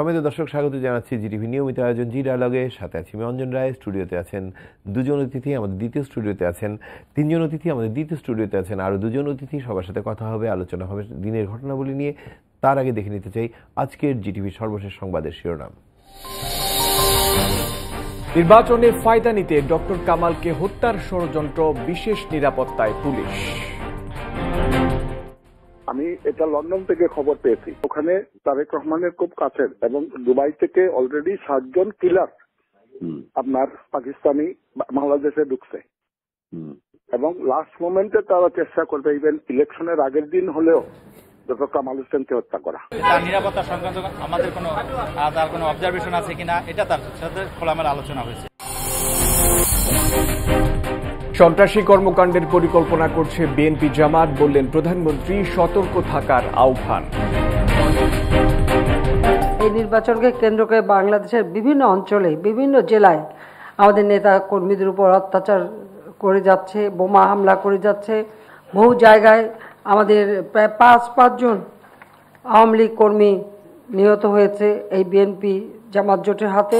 সমেত দর্শক স্বাগত জানাচ্ছি জি টিভি নিয়মিত আয়োজন জি ডায়ালগে সাথে আছি আমি অঞ্জন রায় স্টুডিওতে আছেন দুজন অতিথি আমাদের দ্বিতীয় স্টুডিওতে আছেন তিনজন অতিথি আমাদের দ্বিতীয় স্টুডিওতে আছেন আরও দুজন অতিথি সবার সাথে কথা হবে আলোচনা হবে দিনের ঘটনাবলী নিয়ে তার আগে দেখে নিতে চাই আজকের জিটিভির সর্বশেষ সংবাদের শিরোনাম নির্বাচনের ফায়দা নিতে ডক্টর কামালকে হত্যার ষড়যন্ত্র বিশেষ নিরাপত্তায় পুলিশ আমি এটা লন্ডন থেকে খবর পেয়েছি ওখানে তারেক রহমানের খুব কাছের এবং দুবাই থেকে অলরেডি সাতজন কিলার আপনার পাকিস্তানি বাংলাদেশে ঢুকছে এবং লাস্ট মোমেন্টে তারা চেষ্টা করবে ইভেন ইলেকশনের আগের দিন হলেও কামাল হোসেনকে হত্যা করা নিরাপত্তা সংক্রান্ত আমাদের কোন তার কোনো অবজারভেশন আছে কিনা এটা তার সাথে খোলামেলা আলোচনা হয়েছে সন্ত্রাসী কর্মকাণ্ডের পরিকল্পনা করছে বিএনপি জামাত বললেন প্রধানমন্ত্রী সতর্ক থাকার আহ্বান এই নির্বাচনকে কেন্দ্র করে বাংলাদেশের বিভিন্ন অঞ্চলে বিভিন্ন জেলায় আমাদের নেতা কর্মীদের উপর অত্যাচার করে যাচ্ছে বোমা হামলা করে যাচ্ছে বহু জায়গায় আমাদের প্রায় পাঁচ পাঁচজন আওয়ামী লীগ কর্মী নিহত হয়েছে এই বিএনপি জামাত জোটের হাতে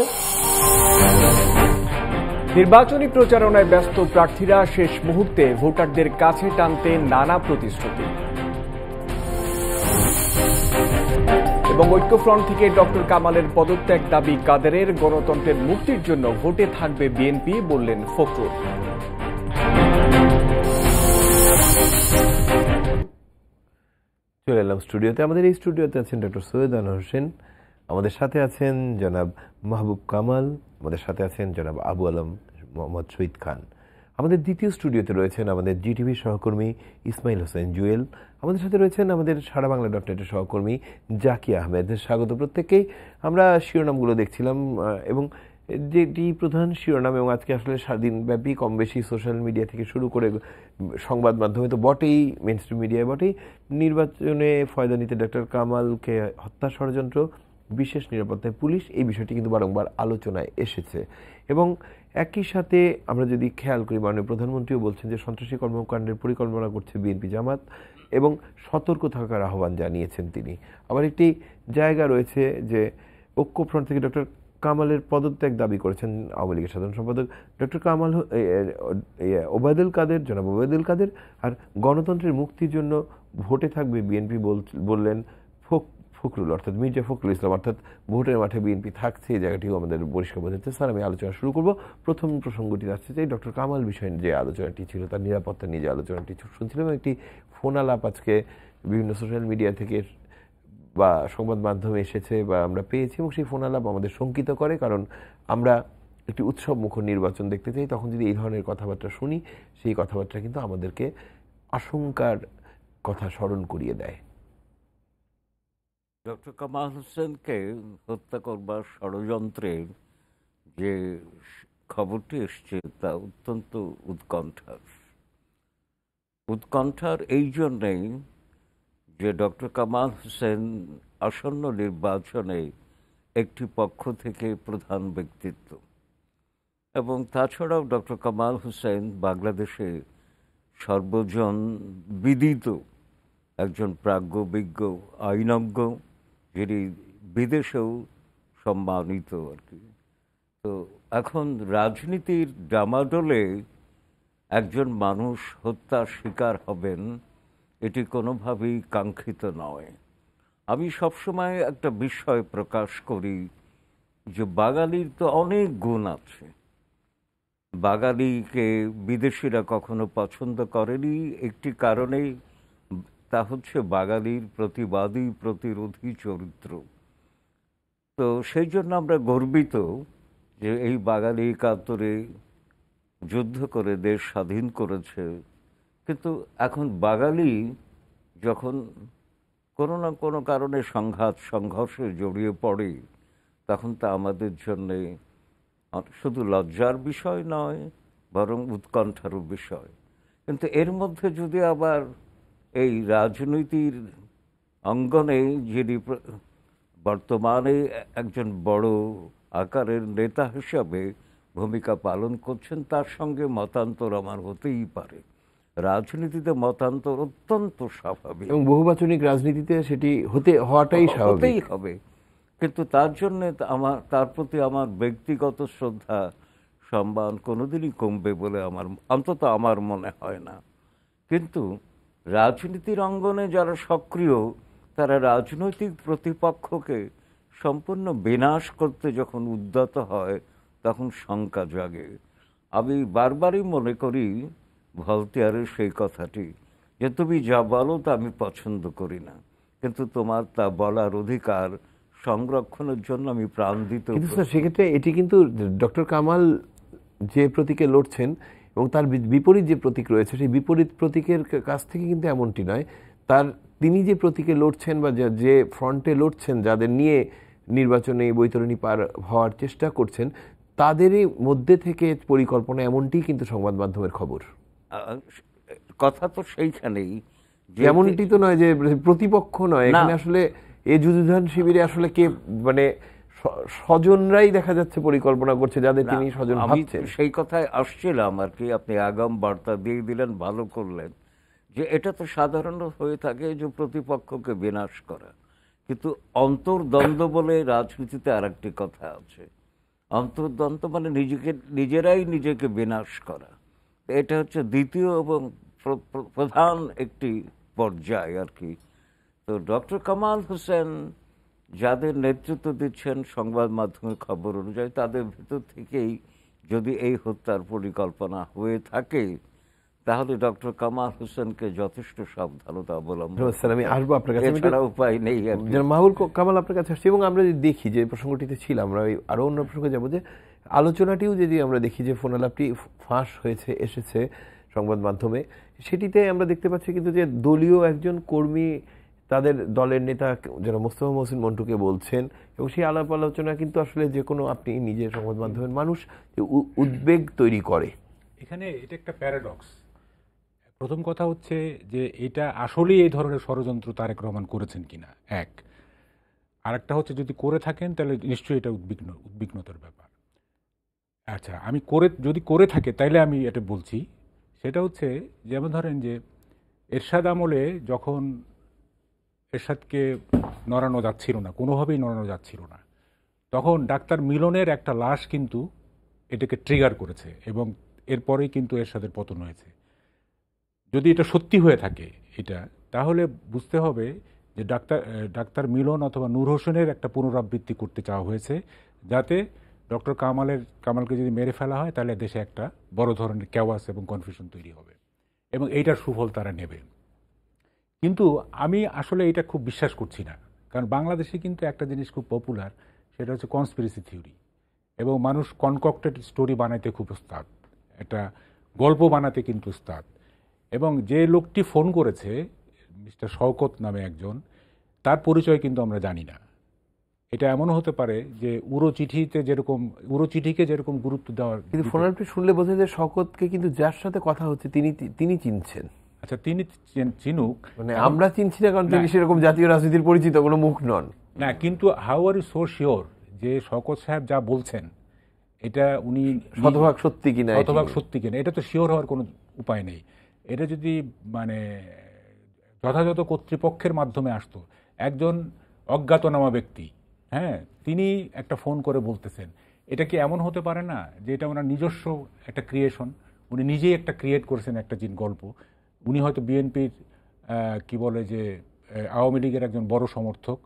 নির্বাচনী প্রচারণায় ব্যস্ত প্রার্থীরা শেষ মুহূর্তে ভোটারদের কাছে টানতে নানা প্রতিশ্রুতি এবং ঐক্যফ্রন্ট থেকে ডক্টর কামালের পদত্যাগ দাবি কাদেরের গণতন্ত্রের মুক্তির জন্য ভোটে থাকবে বিএনপি বললেন ফখরুল চলে এলাম স্টুডিওতে আমাদের এই স্টুডিওতে আছেন ডক্টর সৈয়দ আনোয়ার হোসেন আমাদের সাথে আছেন জনাব মাহবুব কামাল আমাদের সাথে আছেন জনাব আবু আলম মোহাম্মদ শহীদ খান আমাদের দ্বিতীয় স্টুডিওতে রয়েছেন আমাদের জিটিভির সহকর্মী ইসমাইল হোসেন জুয়েল আমাদের সাথে রয়েছেন আমাদের সারা বাংলা ডট নেটের সহকর্মী জাকি আহমেদ স্বাগত প্রত্যেককেই আমরা শিরোনামগুলো দেখছিলাম এবং যেটি প্রধান শিরোনাম এবং আজকে আসলে সারাদিনব্যাপী কম বেশি সোশ্যাল মিডিয়া থেকে শুরু করে সংবাদ মাধ্যমে তো বটেই মেনস্ট্রিম মিডিয়ায় বটেই নির্বাচনে ফয়দা নিতে ডাক্তার কামালকে হত্যা ষড়যন্ত্র বিশেষ নিরাপত্তায় পুলিশ এই বিষয়টি কিন্তু বারংবার আলোচনায় এসেছে এবং একই সাথে আমরা যদি খেয়াল করি মাননীয় প্রধানমন্ত্রীও বলছেন যে সন্ত্রাসী কর্মকাণ্ডের পরিকল্পনা করছে বিএনপি জামাত এবং সতর্ক থাকার আহ্বান জানিয়েছেন তিনি আবার একটি জায়গা রয়েছে যে ঐক্যফ্রন্ট থেকে ডক্টর কামালের পদত্যাগ দাবি করেছেন আওয়ামী লীগের সাধারণ সম্পাদক ডক্টর কামাল ওবায়দুল কাদের জনাব ওবায়দুল কাদের আর গণতন্ত্রের মুক্তির জন্য ভোটে থাকবে বিএনপি বললেন ফোক ফখরুল অর্থাৎ মির্জা ফখরুল ইসলাম অর্থাৎ ভোটের মাঠে বিএনপি থাকছে এই জায়গাটিও আমাদের পরিষ্কার বোঝাচ্ছে স্যার আমি আলোচনা শুরু করব প্রথম প্রসঙ্গটি আসছে যে ডক্টর কামাল বিষয়ে যে আলোচনাটি ছিল তার নিরাপত্তা নিয়ে যে আলোচনাটি শুনছিলাম একটি ফোন আলাপ আজকে বিভিন্ন সোশ্যাল মিডিয়া থেকে বা সংবাদ মাধ্যমে এসেছে বা আমরা পেয়েছি এবং সেই ফোন আলাপ আমাদের শঙ্কিত করে কারণ আমরা একটি উৎসব মুখর নির্বাচন দেখতে চাই তখন যদি এই ধরনের কথাবার্তা শুনি সেই কথাবার্তা কিন্তু আমাদেরকে আশঙ্কার কথা স্মরণ করিয়ে দেয় ডক্টর কামাল হোসেনকে হত্যা করবার ষড়যন্ত্রের যে খবরটি এসছে তা অত্যন্ত উৎকণ্ঠার উৎকণ্ঠার এই জন্যেই যে ডক্টর কামাল হোসেন আসন্ন নির্বাচনে একটি পক্ষ থেকে প্রধান ব্যক্তিত্ব এবং তাছাড়াও ডক্টর কামাল হোসেন বাংলাদেশে সর্বজন বিদিত একজন প্রাজ্ঞ বিজ্ঞ আইনজ্ঞ যিনি বিদেশেও সম্মানিত আর কি তো এখন রাজনীতির ডামাডোলে একজন মানুষ হত্যার শিকার হবেন এটি কোনোভাবেই কাঙ্ক্ষিত নয় আমি সবসময় একটা বিষয় প্রকাশ করি যে বাঙালির তো অনেক গুণ আছে বাঙালিকে বিদেশিরা কখনো পছন্দ করেনি একটি কারণেই তা হচ্ছে বাঙালির প্রতিবাদী প্রতিরোধী চরিত্র তো সেই জন্য আমরা গর্বিত যে এই বাঙালি কাতরে যুদ্ধ করে দেশ স্বাধীন করেছে কিন্তু এখন বাঙালি যখন কোনো না কোনো কারণে সংঘাত সংঘর্ষে জড়িয়ে পড়ে তখন তা আমাদের জন্যে শুধু লজ্জার বিষয় নয় বরং উৎকণ্ঠারও বিষয় কিন্তু এর মধ্যে যদি আবার এই রাজনীতির অঙ্গনে যিনি বর্তমানে একজন বড় আকারের নেতা হিসাবে ভূমিকা পালন করছেন তার সঙ্গে মতান্তর আমার হতেই পারে রাজনীতিতে মতান্তর অত্যন্ত স্বাভাবিক এবং বহুবাচনিক রাজনীতিতে সেটি হতে হওয়াটাই স্বাভাবিক হবে কিন্তু তার জন্য আমার তার প্রতি আমার ব্যক্তিগত শ্রদ্ধা সম্মান কোনোদিনই কমবে বলে আমার অন্তত আমার মনে হয় না কিন্তু রাজনীতির অঙ্গনে যারা সক্রিয় তারা রাজনৈতিক প্রতিপক্ষকে সম্পূর্ণ বিনাশ করতে যখন উদ্যত হয় তখন শঙ্কা জাগে আমি বারবারই মনে করি ভলতিয়ারের সেই কথাটি যে তুমি যা বলো তা আমি পছন্দ করি না কিন্তু তোমার তা বলার অধিকার সংরক্ষণের জন্য আমি প্রাণ দিতে সেক্ষেত্রে এটি কিন্তু ডক্টর কামাল যে প্রতীকে লড়ছেন এবং তার বিপরীত যে প্রতীক রয়েছে সেই বিপরীত প্রতীকের কাছ থেকে কিন্তু এমনটি নয় তার তিনি যে প্রতীকে লড়ছেন বা যে ফ্রন্টে লড়ছেন যাদের নিয়ে নির্বাচনে বৈতরণী পার হওয়ার চেষ্টা করছেন তাদেরই মধ্যে থেকে পরিকল্পনা এমনটি কিন্তু সংবাদ মাধ্যমের খবর কথা তো সেইখানেই এমনটি তো নয় যে প্রতিপক্ষ নয় এখানে আসলে এ যুদ্ধধান শিবিরে আসলে কে মানে স্বজনরাই দেখা যাচ্ছে পরিকল্পনা করছে যাদের তিনি স্বজন ভাবছেন সেই কথায় আসছিলাম আর কি আপনি আগাম বার্তা দিয়ে দিলেন ভালো করলেন যে এটা তো সাধারণ হয়ে থাকে যে প্রতিপক্ষকে বিনাশ করা কিন্তু অন্তর্দ্বন্দ্ব বলে রাজনীতিতে আর একটি কথা আছে অন্তর্দ্বন্দ্ব মানে নিজেকে নিজেরাই নিজেকে বিনাশ করা এটা হচ্ছে দ্বিতীয় এবং প্রধান একটি পর্যায় আর কি তো ডক্টর কামাল হোসেন যাদের নেতৃত্ব দিচ্ছেন সংবাদ মাধ্যমের খবর অনুযায়ী তাদের ভেতর থেকেই যদি এই হত্যার পরিকল্পনা হয়ে থাকে তাহলে ডক্টর কামাল হোসেনকে যথেষ্ট সাবধানতা অবলম্বন আমি আসবো আপনার কাছে উপায় নেই মাহুল কামাল আপনার কাছে আসছে এবং আমরা যদি দেখি যে প্রসঙ্গটিতে ছিলাম আমরা ওই আরও অন্য প্রসঙ্গে যাবো যে আলোচনাটিও যদি আমরা দেখি যে আলাপটি ফাঁস হয়েছে এসেছে সংবাদ মাধ্যমে সেটিতে আমরা দেখতে পাচ্ছি কিন্তু যে দলীয় একজন কর্মী তাদের দলের নেতা যারা মোস্তফা মহসিন মন্টুকে বলছেন এবং সেই আলাপ আলোচনা কিন্তু আসলে যে কোনো আপনি নিজের সংবাদ মাধ্যমের মানুষ উদ্বেগ তৈরি করে এখানে এটা একটা প্যারাডক্স প্রথম কথা হচ্ছে যে এটা আসলেই এই ধরনের ষড়যন্ত্র তারেক রহমান করেছেন কিনা এক আরেকটা হচ্ছে যদি করে থাকেন তাহলে নিশ্চয়ই এটা উদ্বিগ্ন উদ্বিগ্নতার ব্যাপার আচ্ছা আমি করে যদি করে থাকে তাইলে আমি এটা বলছি সেটা হচ্ছে যেমন ধরেন যে এরশাদ আমলে যখন এরশাদকে নড়ানো যাচ্ছিল না কোনোভাবেই নড়ানো যাচ্ছিল না তখন ডাক্তার মিলনের একটা লাশ কিন্তু এটাকে ট্রিগার করেছে এবং এরপরেই কিন্তু এরশাদের পতন হয়েছে যদি এটা সত্যি হয়ে থাকে এটা তাহলে বুঝতে হবে যে ডাক্তার ডাক্তার মিলন অথবা নূর হোসেনের একটা পুনরাবৃত্তি করতে চাওয়া হয়েছে যাতে ডক্টর কামালের কামালকে যদি মেরে ফেলা হয় তাহলে দেশে একটা বড় ধরনের ক্যাওয়াস এবং কনফিউশন তৈরি হবে এবং এইটার সুফল তারা নেবে কিন্তু আমি আসলে এটা খুব বিশ্বাস করছি না কারণ বাংলাদেশে কিন্তু একটা জিনিস খুব পপুলার সেটা হচ্ছে কনস্পিরেসি থিওরি এবং মানুষ কনকক্টেড স্টোরি বানাইতে খুব উস্তাদ একটা গল্প বানাতে কিন্তু উস্তাদ এবং যে লোকটি ফোন করেছে মিস্টার শওকত নামে একজন তার পরিচয় কিন্তু আমরা জানি না এটা এমনও হতে পারে যে উড়ো চিঠিতে যেরকম উড়ো চিঠিকে যেরকম গুরুত্ব দেওয়ার কিন্তু ফোনারটি শুনলে বোঝা যায় শকতকে কিন্তু যার সাথে কথা হচ্ছে তিনি তিনি চিনছেন আচ্ছা তিনি চিনুক মানে আমরা চিনছি না কারণ তিনি সেরকম জাতীয় রাজনীতির পরিচিত কোনো মুখ নন না কিন্তু how are you so sure যে শকত সাহেব যা বলছেন এটা উনি শতভাগ সত্যি কিনা শতভাগ সত্যি কিনা এটা তো শিওর হওয়ার কোনো উপায় নেই এটা যদি মানে যথাযথ কর্তৃপক্ষের মাধ্যমে আসতো একজন অজ্ঞাতনামা ব্যক্তি হ্যাঁ তিনি একটা ফোন করে বলতেছেন এটা কি এমন হতে পারে না যে এটা ওনার নিজস্ব একটা ক্রিয়েশন উনি নিজেই একটা ক্রিয়েট করেছেন একটা জিন গল্প উনি হয়তো বিএনপির কি বলে যে আওয়ামী লীগের একজন বড় সমর্থক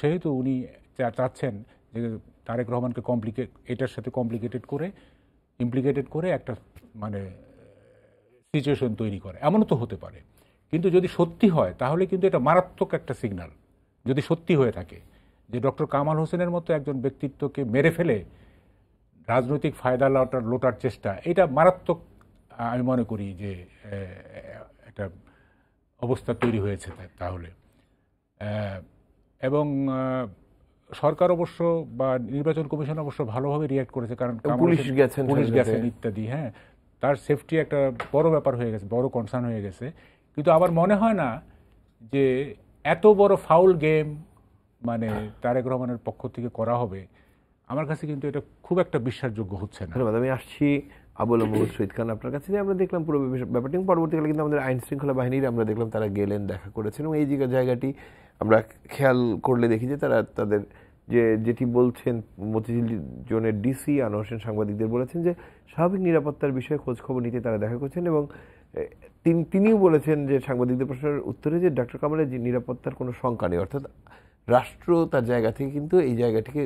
সেহেতু উনি চাচ্ছেন যে তারেক রহমানকে কমপ্লিকেট এটার সাথে কমপ্লিকেটেড করে ইমপ্লিকেটেড করে একটা মানে সিচুয়েশন তৈরি করে এমনও তো হতে পারে কিন্তু যদি সত্যি হয় তাহলে কিন্তু এটা মারাত্মক একটা সিগনাল যদি সত্যি হয়ে থাকে যে ডক্টর কামাল হোসেনের মতো একজন ব্যক্তিত্বকে মেরে ফেলে রাজনৈতিক ফায়দা লোটার লোটার চেষ্টা এটা মারাত্মক আমি মনে করি যে একটা অবস্থা তৈরি হয়েছে তাহলে এবং সরকার অবশ্য বা নির্বাচন কমিশন অবশ্য ভালোভাবে রিয়াক্ট করেছে কারণ পুলিশ গেছেন পুলিশ গেছেন ইত্যাদি হ্যাঁ তার সেফটি একটা বড় ব্যাপার হয়ে গেছে বড় কনসার্ন হয়ে গেছে কিন্তু আমার মনে হয় না যে এত বড় ফাউল গেম মানে হ্যাঁ। তারেক রহমানের পক্ষ থেকে করা হবে আমার কাছে কিন্তু এটা খুব একটা বিশ্বাসযোগ্য হচ্ছে না আমি আসছি অবলম্বন শহীদ খান আপনার কাছে আমরা দেখলাম পুরো ব্যাপারটি পরবর্তীকালে কিন্তু আমাদের আইন শৃঙ্খলা বাহিনীর আমরা দেখলাম তারা গেলেন দেখা করেছেন এবং এই জায়গাটি আমরা খেয়াল করলে দেখি যে তারা তাদের যে যেটি বলছেন মতিঝিল জোনের ডিসি আনোয়ার হোসেন সাংবাদিকদের বলেছেন যে স্বাভাবিক নিরাপত্তার বিষয়ে খোঁজখবর নিতে তারা দেখা করছেন এবং তিনিও বলেছেন যে সাংবাদিকদের প্রশ্নের উত্তরে যে ডক্টর কামালের নিরাপত্তার কোনো শঙ্কা নেই অর্থাৎ রাষ্ট্র তার জায়গা থেকে কিন্তু এই জায়গাটিকে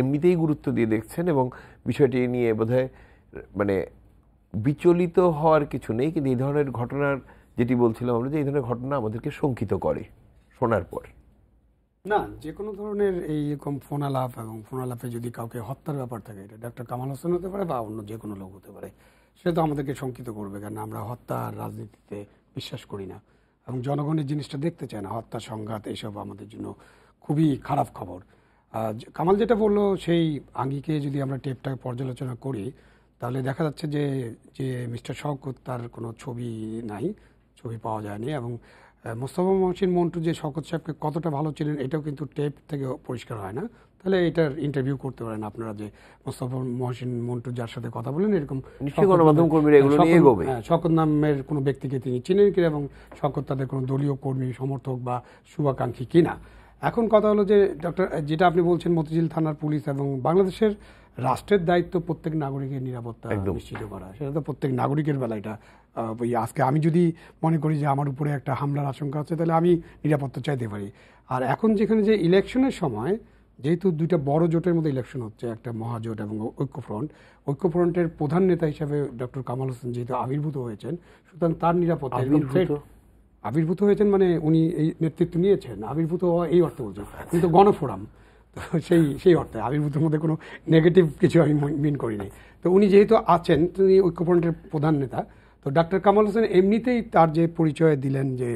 এমনিতেই গুরুত্ব দিয়ে দেখছেন এবং বিষয়টি নিয়ে বোধহয় মানে বিচলিত হওয়ার কিছু নেই কিন্তু এই ধরনের ঘটনার যেটি বলছিলাম আমরা যে এই ধরনের ঘটনা আমাদেরকে শঙ্কিত করে শোনার পর না যে কোনো ধরনের এই ফোন আলাপ এবং ফোনালাপে যদি কাউকে হত্যার ব্যাপার থাকে এটা ডাক্তার কামাল হোসেন হতে পারে বা অন্য যে কোনো লোক হতে পারে সেটা তো আমাদেরকে শঙ্কিত করবে কেন আমরা হত্যা রাজনীতিতে বিশ্বাস করি না এবং জনগণের জিনিসটা দেখতে চায় না হত্যা সংঘাত এসব আমাদের জন্য খুবই খারাপ খবর কামাল যেটা বললো সেই আঙ্গিকে যদি আমরা টেপটা পর্যালোচনা করি তাহলে দেখা যাচ্ছে যে যে মিস্টার শওকত তার কোনো ছবি নাই ছবি পাওয়া যায়নি এবং মোস্তফা মহসিন মন্টু যে শওকত সাহেবকে কতটা ভালো ছিলেন এটাও কিন্তু টেপ থেকে পরিষ্কার হয় না তাহলে এটার ইন্টারভিউ করতে পারেন আপনারা যে মোস্তফা মহসিন মন্টু যার সাথে কথা বলেন এরকম শকত হ্যাঁ, নামের কোনো ব্যক্তিকে তিনি চিনেন কিনা এবং শকত তাদের কোনো দলীয় কর্মী সমর্থক বা শুভাকাঙ্ক্ষী কিনা এখন কথা হলো যে ডক্টর যেটা আপনি বলছেন মতিঝিল থানার পুলিশ এবং বাংলাদেশের রাষ্ট্রের দায়িত্ব প্রত্যেক নাগরিকের নিরাপত্তা নিশ্চিত করা সেটা তো প্রত্যেক নাগরিকের বেলা এটা ওই আজকে আমি যদি মনে করি যে আমার উপরে একটা হামলার আশঙ্কা আছে তাহলে আমি নিরাপত্তা চাইতে পারি আর এখন যেখানে যে ইলেকশনের সময় যেহেতু দুইটা বড় জোটের মধ্যে ইলেকশন হচ্ছে একটা মহাজোট এবং ঐক্যফ্রন্ট ঐক্যফ্রন্টের প্রধান নেতা হিসাবে ডক্টর কামাল হোসেন যেহেতু আবির্ভূত হয়েছেন সুতরাং তার নিরাপত্তা আবির্ভূত হয়েছেন মানে উনি এই নেতৃত্ব নিয়েছেন আবির্ভূত হওয়া এই অর্থ বলছেন কিন্তু গণফোরাম তো সেই সেই অর্থে আবির্ভূতের মধ্যে কোনো নেগেটিভ কিছু আমি মিন করিনি তো উনি যেহেতু আছেন তিনি ঐক্যফ্রন্টের প্রধান নেতা তো ডাক্তার কামাল হোসেন এমনিতেই তার যে পরিচয় দিলেন যে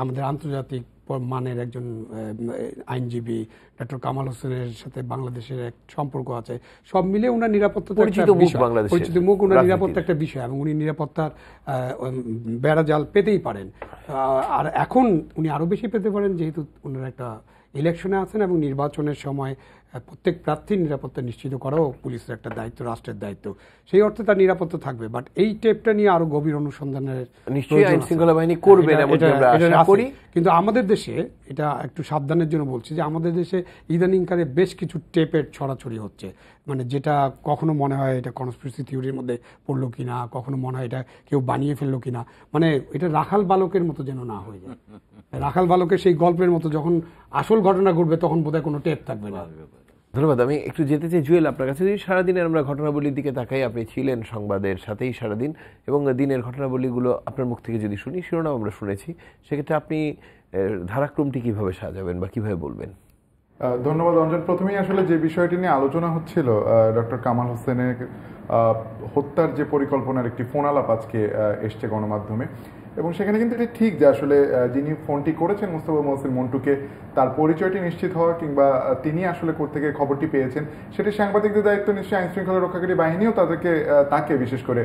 আমাদের আন্তর্জাতিক মানের একজন আইনজীবী ডক্টর কামাল হোসেনের সাথে বাংলাদেশের এক সম্পর্ক আছে সব মিলে ওনার নিরাপত্তা পরিচিত মুখ ওনার নিরাপত্তা একটা বিষয় এবং উনি নিরাপত্তার বেড়া জাল পেতেই পারেন আর এখন উনি আরও বেশি পেতে পারেন যেহেতু ওনার একটা ইলেকশনে আছেন এবং নির্বাচনের সময় হ্যাঁ, প্রত্যেক প্রার্থীর নিরাপত্তা নিশ্চিত করাও পুলিশের একটা দায়িত্ব রাষ্ট্রের দায়িত্ব সেই অর্থে তার নিরাপত্তা থাকবে বাট এই টেপটা নিয়ে আরো গভীর অনুসন্ধানের শৃঙ্খলা বাহিনী করবে কিন্তু আমাদের দেশে এটা একটু সাবধানের জন্য বলছি যে আমাদের দেশে ইদানিংকালে বেশ কিছু টেপের ছড়াছড়ি হচ্ছে মানে যেটা কখনো মনে হয় এটা কনস্পিরেসি থিওরির মধ্যে পড়লো কিনা কখনো মনে হয় এটা কেউ বানিয়ে ফেললো কিনা মানে এটা রাখাল বালকের মতো যেন না হয়ে যায় রাখাল বালকের সেই গল্পের মতো যখন আসল ঘটনা ঘটবে তখন বোধহয় কোনো টেপ থাকবে না ধন্যবাদ আমি একটু যেতে চাই জুয়েল আপনার কাছে যদি সারাদিনের আমরা ঘটনাবলীর দিকে তাকাই আপনি ছিলেন সংবাদের সাথেই সারাদিন এবং দিনের ঘটনাবলীগুলো আপনার মুখ থেকে যদি শুনি শিরোনাম আমরা শুনেছি সেক্ষেত্রে আপনি ধারাক্রমটি কীভাবে সাজাবেন বা কীভাবে বলবেন ধন্যবাদ অঞ্জন প্রথমেই আসলে যে বিষয়টি নিয়ে আলোচনা হচ্ছিল ডক্টর কামাল হোসেনের হত্যার যে পরিকল্পনার একটি ফোন আলাপ আজকে এসছে গণমাধ্যমে এবং সেখানে কিন্তু এটি ঠিক যে আসলে যিনি ফোনটি করেছেন মুস্তফা মহসিন মন্টুকে তার পরিচয়টি নিশ্চিত হওয়া কিংবা তিনি আসলে থেকে খবরটি পেয়েছেন সেটি সাংবাদিকদের দায়িত্ব নিশ্চয়ই আইন শৃঙ্খলা রক্ষাকারী বাহিনীও তাদেরকে তাকে বিশেষ করে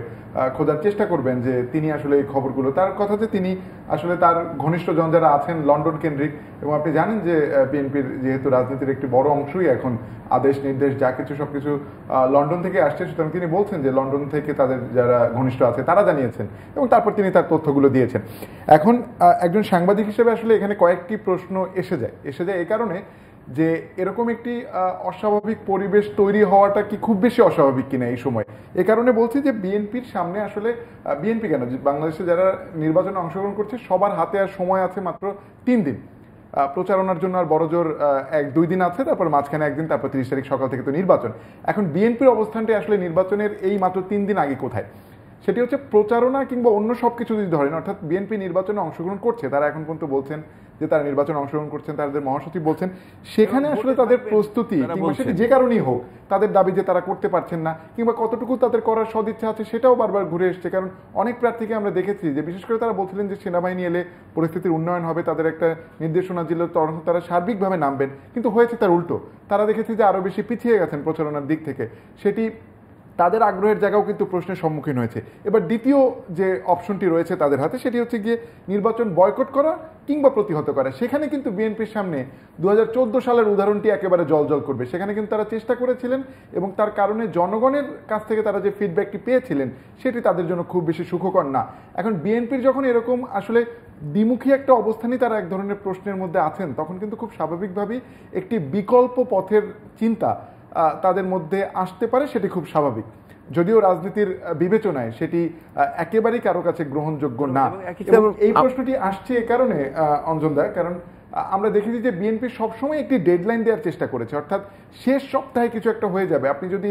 খোঁজার চেষ্টা করবেন যে তিনি আসলে এই খবরগুলো তার কথা যে তিনি আসলে তার ঘনিষ্ঠজন যারা আছেন লন্ডন কেন্দ্রিক এবং আপনি জানেন যে বিএনপির যেহেতু রাজনীতির একটি বড় অংশই এখন আদেশ নির্দেশ যা কিছু সব কিছু লন্ডন থেকে আসছে সুতরাং তিনি বলছেন যে লন্ডন থেকে তাদের যারা ঘনিষ্ঠ আছে তারা জানিয়েছেন এবং তারপর তিনি তার তথ্যগুলো দিয়েছেন এখন একজন সাংবাদিক হিসেবে আসলে এখানে কয়েকটি প্রশ্ন এসে যায় এসে যায় এ কারণে যে এরকম একটি অস্বাভাবিক পরিবেশ তৈরি হওয়াটা কি খুব বেশি অস্বাভাবিক কিনা এই সময় এ কারণে বলছি যে বিএনপির সামনে আসলে বিএনপি কেন বাংলাদেশে যারা নির্বাচনে অংশগ্রহণ করছে সবার হাতে আর সময় আছে মাত্র তিন দিন প্রচারণার জন্য আর বড়জোর এক দুই দিন আছে তারপর মাঝখানে একদিন তারপর তিরিশ তারিখ সকাল থেকে তো নির্বাচন এখন বিএনপির অবস্থানটি আসলে নির্বাচনের এই মাত্র তিন দিন আগে কোথায় সেটি হচ্ছে প্রচারণা কিংবা অন্য সব কিছু যদি ধরেন অর্থাৎ বিএনপি নির্বাচনে অংশগ্রহণ করছে তারা এখন পর্যন্ত বলছেন যে তারা নির্বাচনে অংশগ্রহণ করছেন তাদের মহাসচিব বলছেন সেখানে আসলে তাদের প্রস্তুতি কিংবা সেটি যে কারণেই হোক তাদের দাবি যে তারা করতে পারছেন না কিংবা কতটুকু তাদের করার সদিচ্ছা আছে সেটাও বারবার ঘুরে এসছে কারণ অনেক প্রার্থীকে আমরা দেখেছি যে বিশেষ করে তারা বলছিলেন যে সেনাবাহিনী এলে পরিস্থিতির উন্নয়ন হবে তাদের একটা নির্দেশনা দিল তখন তারা সার্বিকভাবে নামবেন কিন্তু হয়েছে তার উল্টো তারা দেখেছে যে আরও বেশি পিছিয়ে গেছেন প্রচারণার দিক থেকে সেটি তাদের আগ্রহের জায়গাও কিন্তু প্রশ্নের সম্মুখীন হয়েছে এবার দ্বিতীয় যে অপশনটি রয়েছে তাদের হাতে সেটি হচ্ছে গিয়ে নির্বাচন বয়কট করা কিংবা প্রতিহত করা সেখানে কিন্তু বিএনপির সামনে দু সালের উদাহরণটি একেবারে জল করবে সেখানে কিন্তু তারা চেষ্টা করেছিলেন এবং তার কারণে জনগণের কাছ থেকে তারা যে ফিডব্যাকটি পেয়েছিলেন সেটি তাদের জন্য খুব বেশি সুখকর না এখন বিএনপির যখন এরকম আসলে দ্বিমুখী একটা অবস্থানই তারা এক ধরনের প্রশ্নের মধ্যে আছেন তখন কিন্তু খুব স্বাভাবিকভাবেই একটি বিকল্প পথের চিন্তা তাদের মধ্যে আসতে পারে সেটি খুব স্বাভাবিক যদিও রাজনীতির বিবেচনায় সেটি একেবারেই কারো কাছে গ্রহণযোগ্য না এই প্রশ্নটি আসছে এ কারণে অঞ্জন দা কারণ আমরা দেখেছি যে বিএনপি সবসময় একটি ডেডলাইন দেওয়ার চেষ্টা করেছে অর্থাৎ শেষ সপ্তাহে কিছু একটা হয়ে যাবে আপনি যদি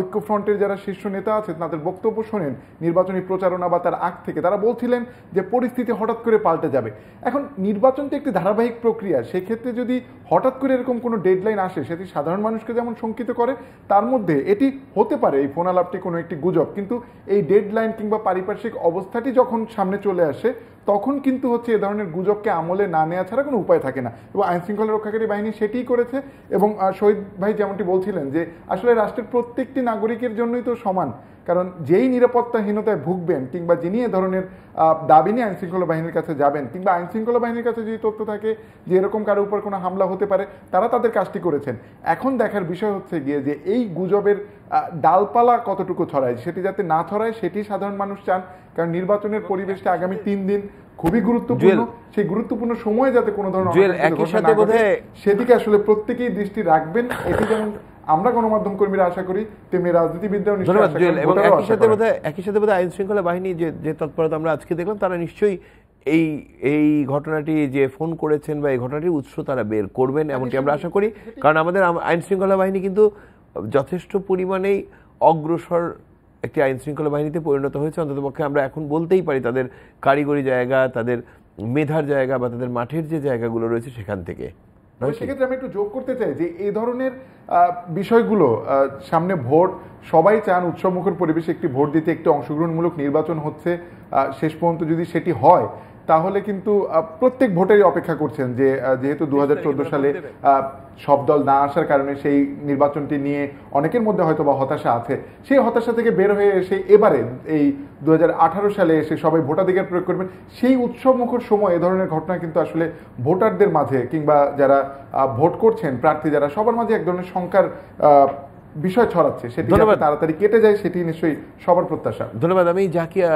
ঐক্যফ্রন্টের যারা শীর্ষ নেতা আছে তাদের বক্তব্য শোনেন নির্বাচনী প্রচারণা বা তার আগ থেকে তারা বলছিলেন যে পরিস্থিতি হঠাৎ করে পাল্টে যাবে এখন নির্বাচন তো একটি ধারাবাহিক প্রক্রিয়া সেক্ষেত্রে যদি হঠাৎ করে এরকম কোনো ডেডলাইন আসে সেটি সাধারণ মানুষকে যেমন শঙ্কিত করে তার মধ্যে এটি হতে পারে এই ফোনালাপটি কোনো একটি গুজব কিন্তু এই ডেডলাইন কিংবা পারিপার্শ্বিক অবস্থাটি যখন সামনে চলে আসে তখন কিন্তু হচ্ছে এ ধরনের গুজবকে আমলে না নেওয়া ছাড়া কোনো উপায় থাকে না এবং আইনশৃঙ্খলা রক্ষাকারী বাহিনী সেটিই করেছে এবং শহীদ ভাই যেমনটি বলছিলেন যে আসলে রাষ্ট্রের প্রত্যেকটি নাগরিকের জন্যই তো সমান কারণ যেই নিরাপত্তাহীনতায় ভুগবেন কিংবা যিনি এ ধরনের দাবি নিয়ে আইনশৃঙ্খলা বাহিনীর কাছে যাবেন কিংবা আইনশৃঙ্খলা বাহিনীর কাছে যদি তথ্য থাকে যে এরকম কারো উপর কোনো হামলা হতে পারে তারা তাদের কাজটি করেছেন এখন দেখার বিষয় হচ্ছে গিয়ে যে এই গুজবের ডালপালা কতটুকু ছড়ায় সেটি যাতে না ছড়ায় সেটি সাধারণ মানুষ চান কারণ নির্বাচনের পরিবেশটা আগামী তিন দিন খুবই গুরুত্বপূর্ণ সেই গুরুত্বপূর্ণ সময়ে যাতে কোনো ধরনের সেদিকে আসলে প্রত্যেকেই দৃষ্টি রাখবেন এটি যেমন আমরা গণমাধ্যম কর্মীরা আশা করি তেমনি রাজনীতিবিদরাও এবং একই সাথে বোধহয় একই সাথে বোধহয় আইন শৃঙ্খলা বাহিনী যে যে তৎপরতা আমরা আজকে দেখলাম তারা নিশ্চয়ই এই এই ঘটনাটি যে ফোন করেছেন বা এই ঘটনাটির উৎস তারা বের করবেন এমনটি আমরা আশা করি কারণ আমাদের আইন শৃঙ্খলা বাহিনী কিন্তু যথেষ্ট পরিমাণেই অগ্রসর একটি আইন শৃঙ্খলা বাহিনীতে পরিণত হয়েছে অন্ততপক্ষে আমরা এখন বলতেই পারি তাদের কারিগরি জায়গা তাদের মেধার জায়গা বা তাদের মাঠের যে জায়গাগুলো রয়েছে সেখান থেকে সেক্ষেত্রে আমি একটু যোগ করতে চাই যে এই ধরনের বিষয়গুলো সামনে ভোট সবাই চান উৎসবমুখর পরিবেশে একটি ভোট দিতে একটি অংশগ্রহণমূলক নির্বাচন হচ্ছে শেষ পর্যন্ত যদি সেটি হয় তাহলে কিন্তু প্রত্যেক ভোটারই অপেক্ষা করছেন যে যেহেতু দু সালে সব দল না আসার কারণে সেই নির্বাচনটি নিয়ে অনেকের মধ্যে হয়তো বা হতাশা আছে সেই হতাশা থেকে বের হয়ে এসে এবারে এই দু সালে এসে সবাই ভোটাধিকার প্রয়োগ করবেন সেই উৎসবমুখর সময় এ ধরনের ঘটনা কিন্তু আসলে ভোটারদের মাঝে কিংবা যারা ভোট করছেন প্রার্থী যারা সবার মাঝে এক ধরনের শঙ্কার বিষয় ছড়াচ্ছে সেটি তাড়াতাড়ি কেটে যায় সেটি নিশ্চয়ই সবার প্রত্যাশা ধন্যবাদ আমি জাকিয়া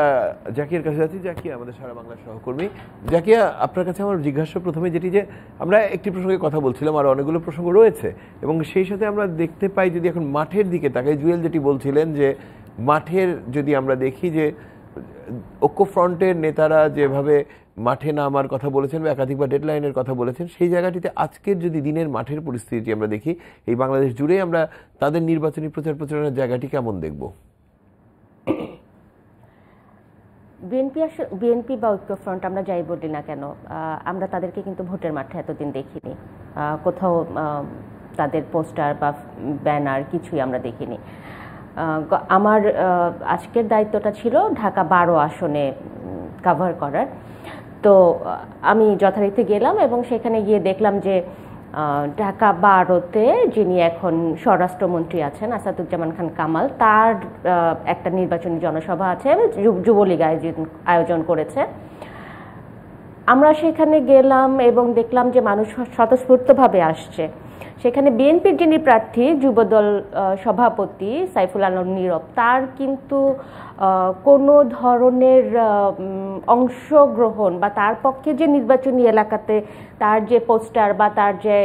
জাকিয়ার কাছে যাচ্ছি জাকিয়া আমাদের সারা বাংলার সহকর্মী জাকিয়া আপনার কাছে আমার জিজ্ঞাসা প্রথমে যেটি যে আমরা একটি প্রসঙ্গে কথা বলছিলাম আর অনেকগুলো প্রসঙ্গ রয়েছে এবং সেই সাথে আমরা দেখতে পাই যদি এখন মাঠের দিকে তাকাই জুয়েল যেটি বলছিলেন যে মাঠের যদি আমরা দেখি যে ঐক্য ফ্রন্টের নেতারা যেভাবে মাঠে নামার কথা বলেছেন বা একাধিকবার ডেডলাইনের কথা বলেছেন সেই জায়গাটিতে আজকের যদি দিনের মাঠের পরিস্থিতিটি আমরা দেখি এই বাংলাদেশ জুড়ে আমরা তাদের নির্বাচনী প্রচার প্রচারণার জায়গাটি কেমন দেখব বিএনপি বিএনপি বা ঐক্যফ্রন্ট আমরা যাই বলি না কেন আমরা তাদেরকে কিন্তু ভোটের মাঠে এতদিন দেখিনি কোথাও তাদের পোস্টার বা ব্যানার কিছুই আমরা দেখিনি আমার আজকের দায়িত্বটা ছিল ঢাকা বারো আসনে কাভার করার তো আমি যথারীতি গেলাম এবং সেখানে গিয়ে দেখলাম যে ঢাকা বারোতে যিনি এখন স্বরাষ্ট্রমন্ত্রী আছেন আসাদুজ্জামান খান কামাল তার একটা নির্বাচনী জনসভা আছে যুবলীগ আয়োজন আয়োজন করেছে আমরা সেখানে গেলাম এবং দেখলাম যে মানুষ স্বতঃস্ফূর্তভাবে আসছে সেখানে বিএনপির যিনি প্রার্থী যুবদল সভাপতি সাইফুল আলম নীরব তার কিন্তু কোনো ধরনের অংশগ্রহণ বা তার পক্ষে যে নির্বাচনী এলাকাতে তার যে পোস্টার বা তার যে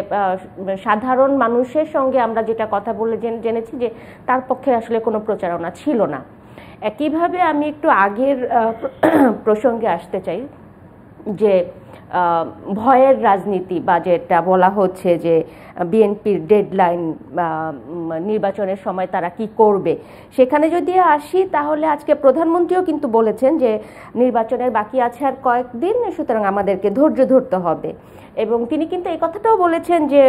সাধারণ মানুষের সঙ্গে আমরা যেটা কথা বলে জেনেছি যে তার পক্ষে আসলে কোনো প্রচারণা ছিল না একইভাবে আমি একটু আগের প্রসঙ্গে আসতে চাই যে ভয়ের রাজনীতি বা যেটা বলা হচ্ছে যে বিএনপির ডেডলাইন নির্বাচনের সময় তারা কি করবে সেখানে যদি আসি তাহলে আজকে প্রধানমন্ত্রীও কিন্তু বলেছেন যে নির্বাচনের বাকি আছে আর কয়েকদিন সুতরাং আমাদেরকে ধৈর্য ধরতে হবে এবং তিনি কিন্তু এই কথাটাও বলেছেন যে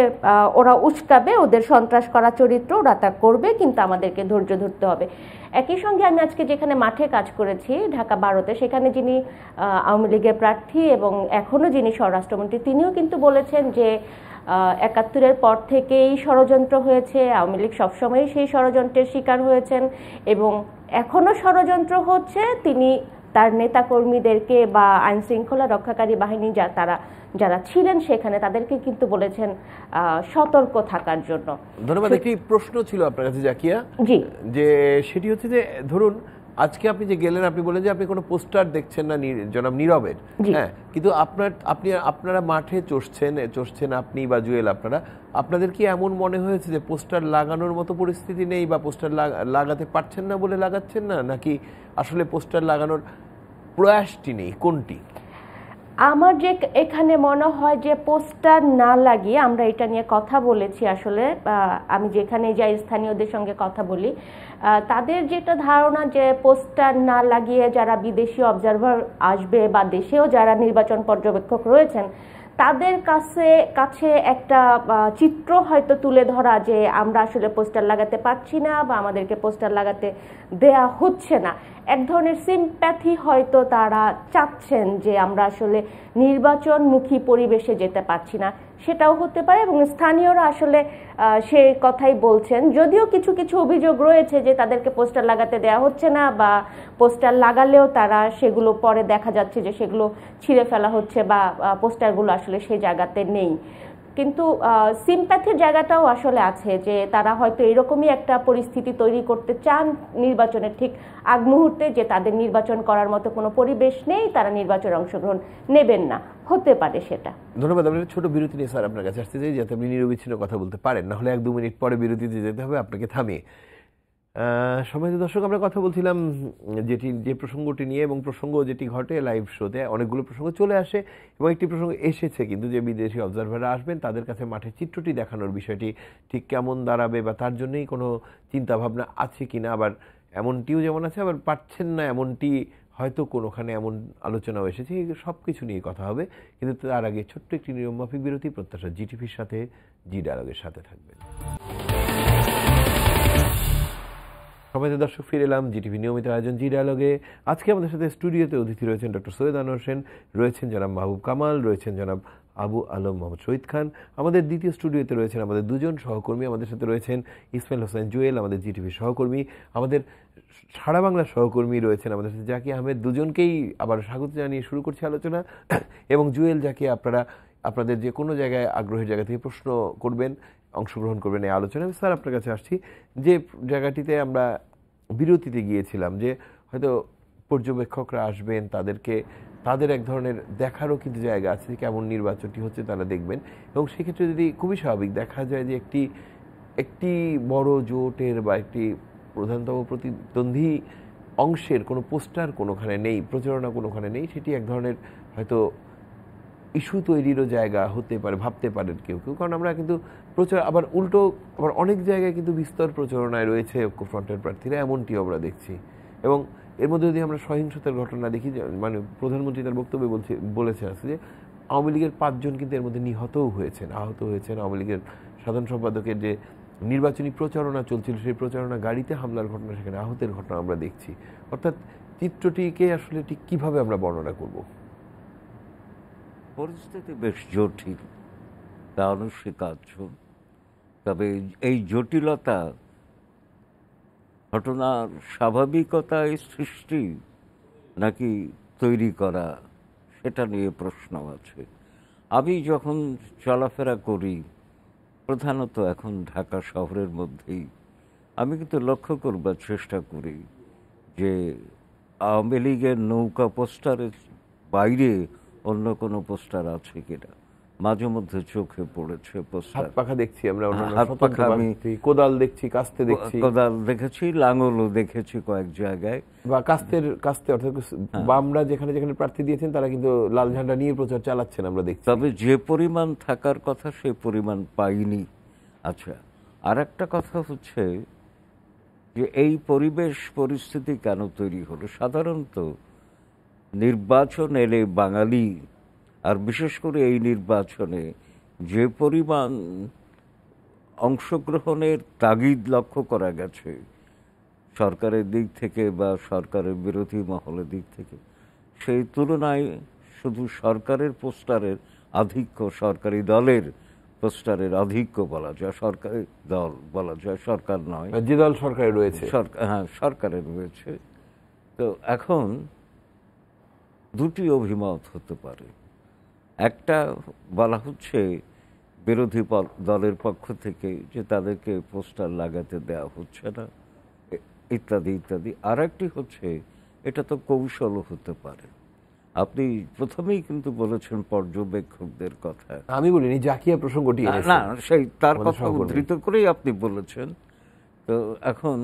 ওরা উস্কাবে ওদের সন্ত্রাস করা চরিত্র ওরা তা করবে কিন্তু আমাদেরকে ধৈর্য ধরতে হবে একই সঙ্গে আমি আজকে যেখানে মাঠে কাজ করেছি ঢাকা বারোতে সেখানে যিনি আওয়ামী লীগের প্রার্থী এবং এখনও যিনি স্বরাষ্ট্রমন্ত্রী তিনিও কিন্তু বলেছেন যে একাত্তরের পর থেকেই ষড়যন্ত্র হয়েছে আওয়ামী লীগ সবসময়ই সেই ষড়যন্ত্রের শিকার হয়েছেন এবং এখনও ষড়যন্ত্র হচ্ছে তিনি তার নেতাকর্মীদেরকে বা আইন শৃঙ্খলা রক্ষাকারী বাহিনী যা তারা যারা ছিলেন সেখানে তাদেরকে কিন্তু বলেছেন সতর্ক থাকার জন্য ধন্যবাদ একটি প্রশ্ন ছিল আপনার কাছে জাকিয়া জি যে সেটি হচ্ছে যে ধরুন আজকে আপনি যে গেলেন আপনি বলেন যে আপনি কোনো পোস্টার দেখছেন না জনাব নীরবের হ্যাঁ কিন্তু আপনার আপনি আপনারা মাঠে চষছেন চষছেন আপনি বা জুয়েল আপনারা আপনাদের কি এমন মনে হয়েছে যে পোস্টার লাগানোর মতো পরিস্থিতি নেই বা পোস্টার লাগাতে পারছেন না বলে লাগাচ্ছেন না নাকি আসলে পোস্টার লাগানোর প্রয়াসটি নেই কোনটি আমার যে এখানে মনে হয় যে পোস্টার না লাগিয়ে আমরা এটা নিয়ে কথা বলেছি আসলে আমি যেখানে যাই স্থানীয়দের সঙ্গে কথা বলি তাদের যেটা ধারণা যে পোস্টার না লাগিয়ে যারা বিদেশি অবজারভার আসবে বা দেশেও যারা নির্বাচন পর্যবেক্ষক রয়েছেন তাদের কাছে কাছে একটা চিত্র হয়তো তুলে ধরা যে আমরা আসলে পোস্টার লাগাতে পারছি না বা আমাদেরকে পোস্টার লাগাতে দেয়া হচ্ছে না এক ধরনের সিম্প্যাথি হয়তো তারা চাচ্ছেন যে আমরা আসলে নির্বাচনমুখী পরিবেশে যেতে পারছি না সেটাও হতে পারে এবং স্থানীয়রা আসলে সে কথাই বলছেন যদিও কিছু কিছু অভিযোগ রয়েছে যে তাদেরকে পোস্টার লাগাতে দেয়া হচ্ছে না বা পোস্টার লাগালেও তারা সেগুলো পরে দেখা যাচ্ছে যে সেগুলো ছিঁড়ে ফেলা হচ্ছে বা পোস্টারগুলো আসলে সেই জায়গাতে নেই কিন্তু সিম্প্যাথির জায়গাটাও আসলে আছে যে তারা হয়তো এরকমই একটা পরিস্থিতি তৈরি করতে চান নির্বাচনের ঠিক আগ মুহূর্তে যে তাদের নির্বাচন করার মতো কোনো পরিবেশ নেই তারা নির্বাচনে অংশগ্রহণ নেবেন না হতে পারে সেটা ধন্যবাদ আপনার ছোট বিরতি নিয়ে স্যার আপনার কাছে আসতে চাই যাতে আপনি নিরবিচ্ছিন্ন কথা বলতে পারেন না হলে এক দু মিনিট পরে বিরতিতে যেতে হবে আপনাকে থামিয়ে সময় দর্শক আমরা কথা বলছিলাম যেটি যে প্রসঙ্গটি নিয়ে এবং প্রসঙ্গ যেটি ঘটে লাইভ শোতে অনেকগুলো প্রসঙ্গ চলে আসে এবং একটি প্রসঙ্গ এসেছে কিন্তু যে বিদেশি অবজারভাররা আসবেন তাদের কাছে মাঠের চিত্রটি দেখানোর বিষয়টি ঠিক কেমন দাঁড়াবে বা তার জন্যই কোনো চিন্তাভাবনা আছে কি না আবার এমনটিও যেমন আছে আবার পাচ্ছেন না এমনটি হয়তো কোনোখানে এমন আলোচনাও এসেছে সব কিছু নিয়ে কথা হবে কিন্তু তার আগে ছোট্ট একটি নিয়মমাফিক বিরতি প্রত্যাশা জিটিভির সাথে জি ডায়ালগের সাথে থাকবেন সবাই দর্শক ফিরে এলাম জিটিভি নিয়মিত আয়োজন জি ডায়ালগে আজকে আমাদের সাথে স্টুডিওতে অতিথি রয়েছেন ডক্টর সৈয়দ আনোয়ার সেন রয়েছেন জনাব মাহবুব কামাল রয়েছেন জনাব আবু আলম মোহাম্মদ শহীদ খান আমাদের দ্বিতীয় স্টুডিওতে রয়েছেন আমাদের দুজন সহকর্মী আমাদের সাথে রয়েছেন ইসমাইল হোসেন জুয়েল আমাদের টিভির সহকর্মী আমাদের সারা বাংলার সহকর্মী রয়েছেন আমাদের সাথে জাকি আহমেদ দুজনকেই আবার স্বাগত জানিয়ে শুরু করছি আলোচনা এবং জুয়েল যাকে আপনারা আপনাদের যে কোনো জায়গায় আগ্রহের জায়গা থেকে প্রশ্ন করবেন অংশগ্রহণ করবেন এই আলোচনায় স্যার আপনার কাছে আসছি যে জায়গাটিতে আমরা বিরতিতে গিয়েছিলাম যে হয়তো পর্যবেক্ষকরা আসবেন তাদেরকে তাদের এক ধরনের দেখারও কিন্তু জায়গা আছে কেমন নির্বাচনটি হচ্ছে তারা দেখবেন এবং সেক্ষেত্রে যদি খুবই স্বাভাবিক দেখা যায় যে একটি একটি বড় জোটের বা একটি প্রধানতম প্রতিদ্বন্দ্বী অংশের কোনো পোস্টার কোনোখানে নেই প্রচারণা কোনোখানে নেই সেটি এক ধরনের হয়তো ইস্যু তৈরিরও জায়গা হতে পারে ভাবতে পারেন কেউ কেউ কারণ আমরা কিন্তু প্রচার আবার উল্টো আবার অনেক জায়গায় কিন্তু বিস্তর প্রচারণায় রয়েছে ঐক্যফ্রন্টের প্রার্থীরা এমনটি আমরা দেখছি এবং এর মধ্যে যদি আমরা সহিংসতার ঘটনা দেখি মানে প্রধানমন্ত্রী তার বক্তব্যে বলছে বলেছে আসছে যে আওয়ামী লীগের পাঁচজন কিন্তু এর মধ্যে নিহতও হয়েছেন আহত হয়েছেন আওয়ামী লীগের সাধারণ সম্পাদকের যে নির্বাচনী প্রচারণা চলছিল সেই প্রচারণা গাড়িতে হামলার ঘটনা সেখানে আহতের ঘটনা আমরা দেখছি অর্থাৎ চিত্রটিকে আসলে ঠিক কীভাবে আমরা বর্ণনা করব পরিস্থিতি বেশ জটিল তা অনস্বীকার্য তবে এই জটিলতা ঘটনার স্বাভাবিকতায় সৃষ্টি নাকি তৈরি করা সেটা নিয়ে প্রশ্ন আছে আমি যখন চলাফেরা করি প্রধানত এখন ঢাকা শহরের মধ্যেই আমি কিন্তু লক্ষ্য করবার চেষ্টা করি যে আওয়ামী লীগের নৌকা পোস্টারের বাইরে অন্য কোনো পোস্টার আছে কিনা মাঝে মধ্যে চোখে পড়েছে পোস্টার পাখা দেখছি আমরা হ্যাঁ, পাখা আমি কোদাল দেখছি কাস্তে দেখছি কোদাল দেখেছি লাঙলও দেখেছি কয়েক জায়গায় বা কাস্তের কাস্তে অর্থাৎ হ্যাঁ। বামরা যেখানে যেখানে প্রার্থী দিয়েছেন তারা কিন্তু লাল ঝান্ডা নিয়ে প্রচার চালাচ্ছেন আমরা দেখছি তবে যে পরিমাণ থাকার কথা সেই পরিমাণ পাইনি আচ্ছা আর একটা কথা হচ্ছে যে এই পরিবেশ পরিস্থিতি কেন তৈরি হলো সাধারণত নির্বাচন এলে বাঙালি আর বিশেষ করে এই নির্বাচনে যে পরিমাণ অংশগ্রহণের তাগিদ লক্ষ্য করা গেছে সরকারের দিক থেকে বা সরকারের বিরোধী মহলের দিক থেকে সেই তুলনায় শুধু সরকারের পোস্টারের আধিক্য সরকারি দলের পোস্টারের আধিক্য বলা যায় সরকারি দল বলা যায় সরকার নয় হ্যাঁ, যে দল সরকারে রয়েছে হ্যাঁ সরকারে রয়েছে তো এখন দুটি অভিমত হতে পারে একটা বলা হচ্ছে বিরোধী দলের পক্ষ থেকে যে তাদেরকে পোস্টার লাগাতে দেওয়া হচ্ছে না ইত্যাদি ইত্যাদি আর একটি হচ্ছে এটা তো কৌশলও হতে পারে আপনি প্রথমেই কিন্তু বলেছেন পর্যবেক্ষকদের কথা আমি বলিনি জাকিয়া প্রসঙ্গটি না সেই তার কথা উদ্ধৃত করেই আপনি বলেছেন তো এখন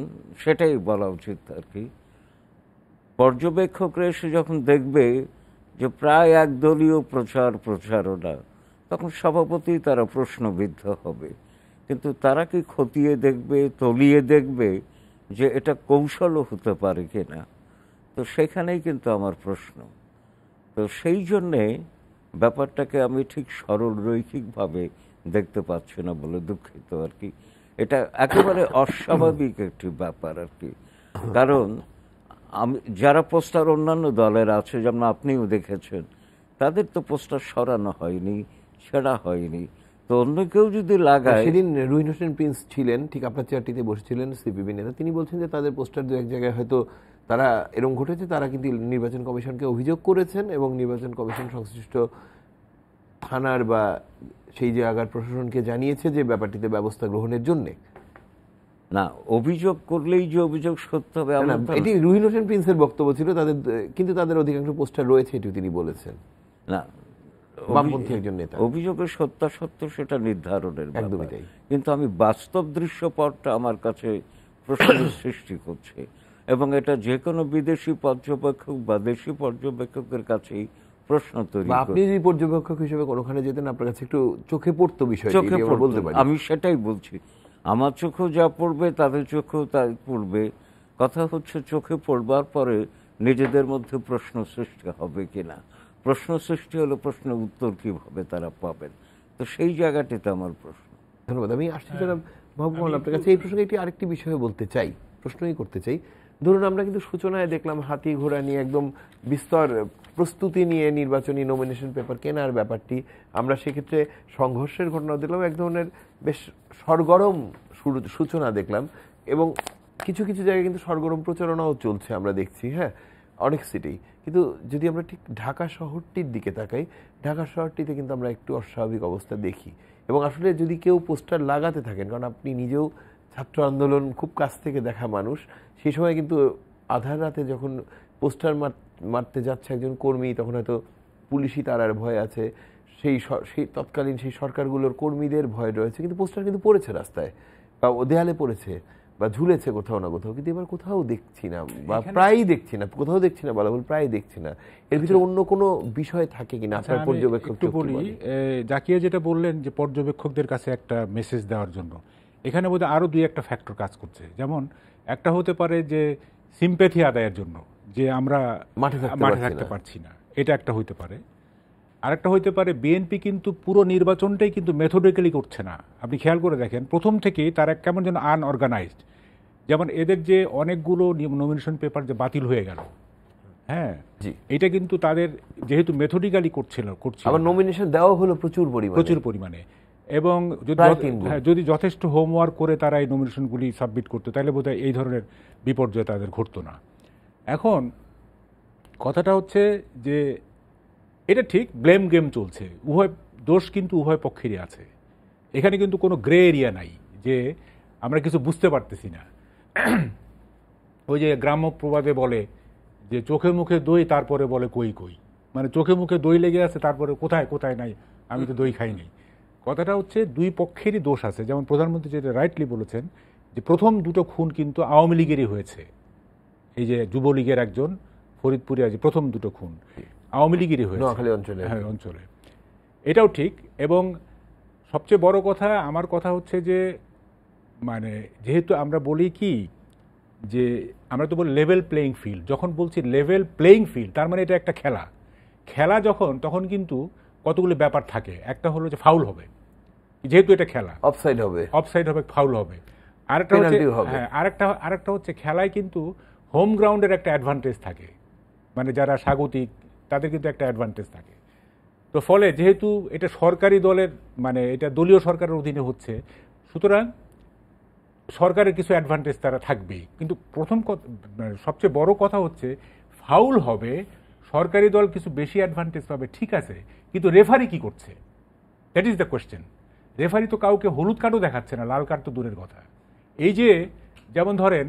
সেটাই বলা উচিত আর কি পর্যবেক্ষকরা এসে যখন দেখবে যে প্রায় একদলীয় প্রচার প্রচারণা তখন সভাপতি তারা প্রশ্নবিদ্ধ হবে কিন্তু তারা কি খতিয়ে দেখবে তলিয়ে দেখবে যে এটা কৌশলও হতে পারে কিনা তো সেখানেই কিন্তু আমার প্রশ্ন তো সেই জন্যে ব্যাপারটাকে আমি ঠিক সরল রৈখিকভাবে দেখতে পাচ্ছি না বলে দুঃখিত আর কি এটা একেবারে অস্বাভাবিক একটি ব্যাপার আর কি কারণ আমি যারা পোস্টার অন্যান্য দলের আছে যেমন আপনিও দেখেছেন তাদের তো পোস্টার সরানো হয়নি ছেড়া হয়নি তো অন্য কেউ যদি লাগায় সেদিন রুইন হোসেন প্রিন্স ছিলেন ঠিক আপনার চেয়ারটিতে বসেছিলেন সিপিবি নেতা তিনি বলছেন যে তাদের পোস্টার দু এক জায়গায় হয়তো তারা এরকম ঘটেছে তারা কিন্তু নির্বাচন কমিশনকে অভিযোগ করেছেন এবং নির্বাচন কমিশন সংশ্লিষ্ট থানার বা সেই জায়গার প্রশাসনকে জানিয়েছে যে ব্যাপারটিতে ব্যবস্থা গ্রহণের জন্যে না অভিযোগ করলেই যে অভিযোগ সত্য হবে এটি রুহিন হোসেন প্রিন্সের বক্তব্য ছিল তাদের কিন্তু তাদের অধিকাংশ পোস্টার রয়েছে এটি তিনি বলেছেন না অভিযোগের সত্য সত্য সেটা নির্ধারণের কিন্তু আমি বাস্তব দৃশ্যপটটা আমার কাছে প্রশ্ন সৃষ্টি করছে এবং এটা যে কোনো বিদেশি পর্যবেক্ষক বা দেশি পর্যবেক্ষকের কাছেই প্রশ্ন তৈরি আপনি যদি পর্যবেক্ষক হিসেবে কোনোখানে যেতেন আপনার কাছে একটু চোখে পড়তো বিষয় চোখে আমি সেটাই বলছি আমার চোখেও যা পড়বে তাদের চোখেও তাই পড়বে কথা হচ্ছে চোখে পড়বার পরে নিজেদের মধ্যে প্রশ্ন সৃষ্টি হবে কি না প্রশ্ন সৃষ্টি হলে প্রশ্নের উত্তর কীভাবে তারা পাবেন তো সেই জায়গাটিতে আমার প্রশ্ন ধন্যবাদ আমি আসছি হ্যাঁ। জনাব ভগবান আপনার কাছে এই প্রসঙ্গে একটি আরেকটি বিষয়ে বলতে চাই প্রশ্নই করতে চাই ধরুন আমরা কিন্তু সূচনায় দেখলাম হাতি ঘোড়া নিয়ে একদম বিস্তর প্রস্তুতি নিয়ে নির্বাচনী নমিনেশন পেপার কেনার ব্যাপারটি আমরা সেক্ষেত্রে সংঘর্ষের ঘটনা দেখলাম এক ধরনের বেশ সরগরম সূচনা দেখলাম এবং কিছু কিছু জায়গায় কিন্তু সরগরম প্রচারণাও চলছে আমরা দেখছি হ্যাঁ অনেক সিটি কিন্তু যদি আমরা ঠিক ঢাকা শহরটির দিকে তাকাই ঢাকা শহরটিতে কিন্তু আমরা একটু অস্বাভাবিক অবস্থা দেখি এবং আসলে যদি কেউ পোস্টার লাগাতে থাকেন কারণ আপনি নিজেও ছাত্র আন্দোলন খুব কাছ থেকে দেখা মানুষ সেই সময় কিন্তু আধার রাতে যখন পোস্টার মারতে যাচ্ছে একজন কর্মী তখন হয়তো পুলিশি তারার ভয় আছে সেই সেই তৎকালীন সেই সরকারগুলোর কর্মীদের ভয় রয়েছে কিন্তু পোস্টার কিন্তু পড়েছে রাস্তায় বা ও দেয়ালে পড়েছে বা ঝুলেছে কোথাও না কোথাও কিন্তু এবার কোথাও দেখছি না বা প্রায়ই দেখছি না কোথাও দেখছি না বলা বল প্রায় দেখছি না এর আচ্ছা। ভিতরে অন্য কোনো বিষয় থাকে কিনা আপনার আচ্ছা, পর্যবেক্ষক একটু বলি জাকিয়া যেটা বললেন যে পর্যবেক্ষকদের কাছে একটা মেসেজ দেওয়ার জন্য এখানে বোধহয় আরও দুই একটা ফ্যাক্টর কাজ করছে যেমন একটা হতে পারে যে সিম্প্যাথি আদায়ের জন্য যে আমরা মাঠে থাকতে পারছি না এটা একটা হইতে পারে আরেকটা হইতে পারে বিএনপি কিন্তু পুরো নির্বাচনটাই কিন্তু মেথডিক্যালি করছে না আপনি খেয়াল করে দেখেন প্রথম থেকেই তারা কেমন যেন আনঅর্গানাইজড যেমন এদের যে অনেকগুলো নমিনেশন পেপার যে বাতিল হয়ে গেল হ্যাঁ এটা কিন্তু তাদের যেহেতু মেথোডিক্যালি করছিল করছে আবার নমিনেশন দেওয়া হলো প্রচুর পরিমাণে প্রচুর পরিমাণে এবং যদি হ্যাঁ, যদি যথেষ্ট হোমওয়ার্ক করে তারা এই নমিনেশনগুলি সাবমিট করতো তাহলে বোধহয় এই ধরনের বিপর্যয় তাদের ঘটতো না এখন কথাটা হচ্ছে যে এটা ঠিক ব্লেম গেম চলছে উভয় দোষ কিন্তু উভয় পক্ষেরই আছে এখানে কিন্তু কোনো গ্রে এরিয়া নাই যে আমরা কিছু বুঝতে পারতেছি না ওই যে গ্রাম্য প্রবাদে বলে যে চোখে মুখে দই তারপরে বলে কই কই মানে চোখে মুখে দই লেগে আছে তারপরে কোথায় কোথায় নাই আমি তো দই খাই নাই কথাটা হচ্ছে দুই পক্ষেরই দোষ আছে যেমন প্রধানমন্ত্রী যেটা রাইটলি বলেছেন যে প্রথম দুটো খুন কিন্তু আওয়ামী লীগেরই হয়েছে এই যে যুবলীগের একজন ফরিদপুরে আছে প্রথম দুটো খুন আওয়ামী লীগেরই হয়েছে অঞ্চলে হ্যাঁ অঞ্চলে এটাও ঠিক এবং সবচেয়ে বড় কথা আমার কথা হচ্ছে যে মানে যেহেতু আমরা বলি কি যে আমরা তো বলি লেভেল প্লেয়িং ফিল্ড যখন বলছি লেভেল প্লেয়িং ফিল্ড তার মানে এটা একটা খেলা খেলা যখন তখন কিন্তু কতগুলো ব্যাপার থাকে একটা হলো যে ফাউল হবে যেহেতু এটা খেলা অফসাইড হবে অফসাইড হবে ফাউল হবে আরেকটা হচ্ছে হ্যাঁ আরেকটা আরেকটা হচ্ছে খেলায় কিন্তু হোম গ্রাউন্ডের একটা অ্যাডভান্টেজ থাকে মানে যারা স্বাগতিক তাদের কিন্তু একটা অ্যাডভান্টেজ থাকে তো ফলে যেহেতু এটা সরকারি দলের মানে এটা দলীয় সরকারের অধীনে হচ্ছে সুতরাং সরকারের কিছু অ্যাডভান্টেজ তারা থাকবেই কিন্তু প্রথম মানে সবচেয়ে বড় কথা হচ্ছে ফাউল হবে সরকারি দল কিছু বেশি অ্যাডভান্টেজ পাবে ঠিক আছে কিন্তু রেফারি কি করছে that is the question referee তো কাউকে হলুদ কার্ডও দেখাচ্ছে না লাল কার্ড তো দূরের কথা এই যে যেমন ধরেন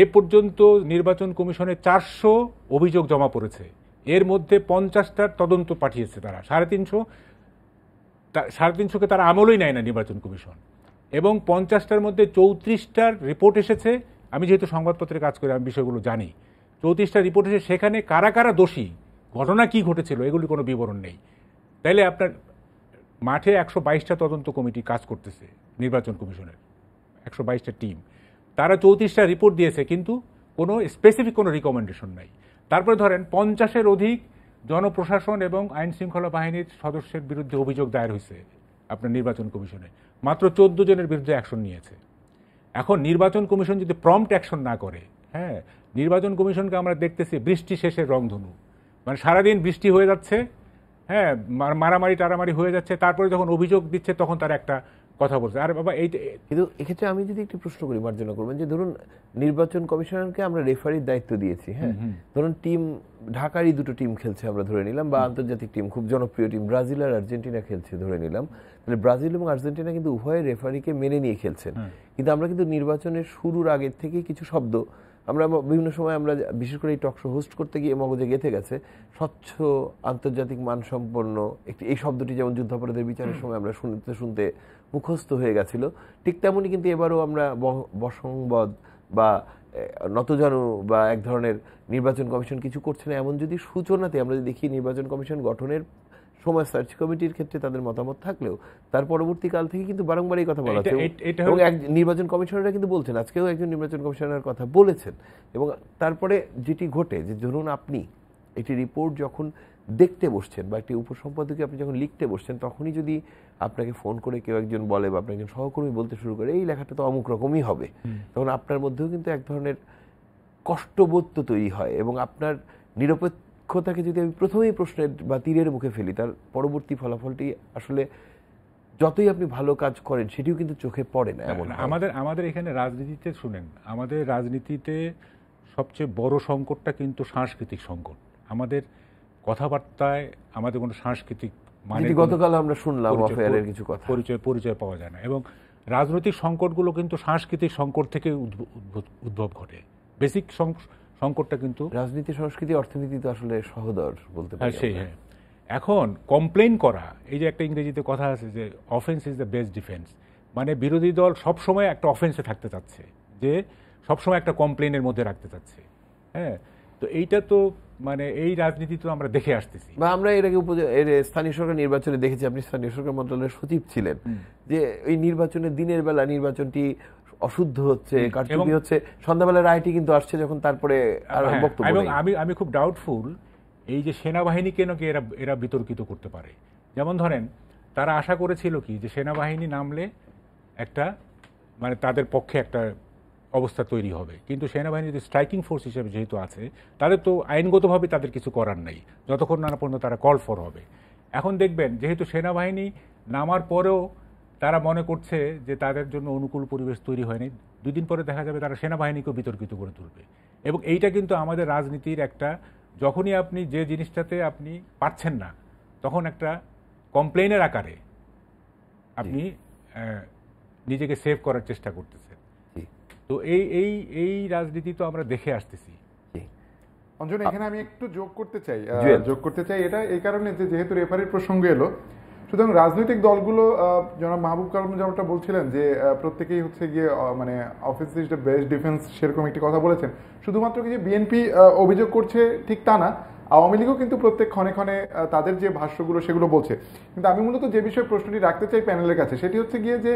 এ পর্যন্ত নির্বাচন কমিশনে চারশো অভিযোগ জমা পড়েছে এর মধ্যে পঞ্চাশটার তদন্ত পাঠিয়েছে তারা সাড়ে তিনশো সাড়ে তিনশোকে তারা আমলেই নেয় না নির্বাচন কমিশন এবং পঞ্চাশটার মধ্যে চৌত্রিশটার রিপোর্ট এসেছে আমি যেহেতু সংবাদপত্রে কাজ করি আমি বিষয়গুলো জানি চৌত্রিশটা রিপোর্ট এসে সেখানে কারা কারা দোষী ঘটনা কি ঘটেছিল এগুলি কোনো বিবরণ নেই তাইলে আপনার মাঠে একশো বাইশটা তদন্ত কমিটি কাজ করতেছে নির্বাচন কমিশনের একশো বাইশটা টিম তারা চৌত্রিশটা রিপোর্ট দিয়েছে কিন্তু কোনো স্পেসিফিক কোনো রিকমেন্ডেশন নাই তারপরে ধরেন পঞ্চাশের অধিক জনপ্রশাসন এবং আইন শৃঙ্খলা বাহিনীর সদস্যের বিরুদ্ধে অভিযোগ দায়ের হয়েছে আপনার নির্বাচন কমিশনে মাত্র চোদ্দ জনের বিরুদ্ধে অ্যাকশন নিয়েছে এখন নির্বাচন কমিশন যদি প্রম্পট অ্যাকশন না করে হ্যাঁ নির্বাচন কমিশনকে আমরা দেখতেছি বৃষ্টি শেষের রংধনু মানে সারাদিন বৃষ্টি হয়ে যাচ্ছে হ্যাঁ মারামারি টারামারি হয়ে যাচ্ছে তারপরে যখন অভিযোগ দিচ্ছে তখন তার একটা কথা বলছে আরে বাবা এই কিন্তু এক্ষেত্রে আমি যদি একটি প্রশ্ন করি মার্জনা করবেন যে ধরুন নির্বাচন কমিশনারকে আমরা রেফারির দায়িত্ব দিয়েছি হ্যাঁ ধরুন টিম ঢাকারই দুটো টিম খেলছে আমরা ধরে নিলাম বা আন্তর্জাতিক টিম খুব জনপ্রিয় টিম ব্রাজিল আর আর্জেন্টিনা খেলছে ধরে নিলাম তাহলে ব্রাজিল এবং আর্জেন্টিনা কিন্তু উভয় রেফারিকে মেনে নিয়ে খেলছেন হ্যাঁ। কিন্তু আমরা কিন্তু নির্বাচনের শুরুর আগের থেকে কিছু শব্দ আমরা বিভিন্ন সময় আমরা বিশেষ করে এই টক শো হোস্ট করতে গিয়ে মগজে গেঁথে গেছে স্বচ্ছ আন্তর্জাতিক মানসম্পন্ন একটি এই শব্দটি যেমন যুদ্ধাপরাধের বিচারের সময় আমরা শুনতে শুনতে মুখস্থ হয়ে গেছিল ঠিক তেমনই কিন্তু এবারও আমরা বসংবদ বা নতজানু বা এক ধরনের নির্বাচন কমিশন কিছু করছে না এমন যদি সূচনাতে আমরা যদি দেখি নির্বাচন কমিশন গঠনের সময় সার্চ কমিটির ক্ষেত্রে তাদের মতামত থাকলেও তার পরবর্তীকাল থেকে কিন্তু বারংবার এই কথা বলা এবং এক নির্বাচন কমিশনাররা কিন্তু বলছেন আজকেও একজন নির্বাচন কমিশনার কথা বলেছেন এবং তারপরে যেটি ঘটে যে ধরুন আপনি একটি রিপোর্ট যখন দেখতে বসছেন বা একটি উপসম্পাদকে আপনি যখন লিখতে বসছেন তখনই যদি আপনাকে ফোন করে কেউ একজন বলে বা আপনার একজন সহকর্মী বলতে শুরু করে এই লেখাটা তো অমুক রকমই হবে তখন আপনার মধ্যেও কিন্তু এক ধরনের কষ্টবোধ তো তৈরি হয় এবং আপনার নিরপেক্ষতাকে যদি আমি প্রথমেই প্রশ্নের বা তীরের মুখে ফেলি তার পরবর্তী ফলাফলটি আসলে যতই আপনি ভালো কাজ করেন সেটিও কিন্তু চোখে পড়ে না এমন আমাদের আমাদের এখানে রাজনীতিতে শুনেন আমাদের রাজনীতিতে সবচেয়ে বড় সংকটটা কিন্তু সাংস্কৃতিক সংকট আমাদের কথাবার্তায় আমাদের কোনো সাংস্কৃতিক মানে গতকাল আমরা শুনলাম অফেয়ারের কিছু কথা পরিচয় পরিচয় পাওয়া যায় না এবং রাজনৈতিক সংকটগুলো কিন্তু সাংস্কৃতিক সংকট থেকে উদ্ভব ঘটে বেসিক সংকটটা কিন্তু রাজনীতি সংস্কৃতি অর্থনীতি তো আসলে সহদর বলতে হ্যাঁ, পারি সেই হ্যাঁ এখন কমপ্লেন করা এই যে একটা ইংরেজিতে কথা আছে যে offence is the best defence মানে বিরোধী দল সবসময় একটা অফেন্সে থাকতে চাচ্ছে যে সবসময় একটা কমপ্লেনের মধ্যে রাখতে চাচ্ছে হ্যাঁ তো এইটা তো মানে এই রাজনীতি তো আমরা দেখে আসতেছি বা আমরা এর আগে স্থানীয় সরকার নির্বাচনে দেখেছি আপনি স্থানীয় সরকার মন্ত্রণালয়ের সচিব ছিলেন যে এই নির্বাচনের দিনের বেলা নির্বাচনটি অশুদ্ধ হচ্ছে কার্যকরী হচ্ছে সন্ধ্যাবেলা রায়টি কিন্তু আসছে যখন তারপরে আর হ্যাঁ, বক্তব্য এবং আমি আমি খুব ডাউটফুল এই যে সেনাবাহিনী কেন কি এরা এরা বিতর্কিত করতে পারে যেমন ধরেন তারা আশা করেছিল কি যে সেনাবাহিনী নামলে একটা মানে তাদের পক্ষে একটা অবস্থা তৈরি হবে কিন্তু সেনাবাহিনীর স্ট্রাইকিং ফোর্স হিসেবে যেহেতু আছে তাদের তো আইনগতভাবে তাদের কিছু করার নেই যতক্ষণ না পর্যন্ত তারা কল ফর হবে এখন দেখবেন যেহেতু সেনাবাহিনী নামার পরেও তারা মনে করছে যে তাদের জন্য অনুকূল পরিবেশ তৈরি হয়নি দুদিন পরে দেখা যাবে তারা সেনাবাহিনীকেও বিতর্কিত করে তুলবে এবং এইটা কিন্তু আমাদের রাজনীতির একটা যখনই আপনি যে জিনিসটাতে আপনি পাচ্ছেন না তখন একটা কমপ্লেনের আকারে আপনি নিজেকে সেভ করার চেষ্টা করতেছেন তো এই এই এই রাজনীতি তো আমরা দেখে আসতেছি অঞ্জন এখানে আমি একটু যোগ করতে চাই যোগ করতে চাই এটা এই কারণে যে যেহেতু রেফারির প্রসঙ্গ এলো সুতরাং রাজনৈতিক দলগুলো যারা মাহবুব কালাম যেমনটা বলছিলেন যে প্রত্যেকেই হচ্ছে গিয়ে মানে অফিস বেস্ট ডিফেন্স সেরকম একটি কথা বলেছেন শুধুমাত্র কি যে বিএনপি অভিযোগ করছে ঠিক তা না আওয়ামী লীগও কিন্তু প্রত্যেক ক্ষণে ক্ষণে তাদের যে ভাষ্যগুলো সেগুলো বলছে কিন্তু আমি মূলত যে বিষয়ে প্রশ্নটি রাখতে চাই প্যানেলের কাছে সেটি হচ্ছে গিয়ে যে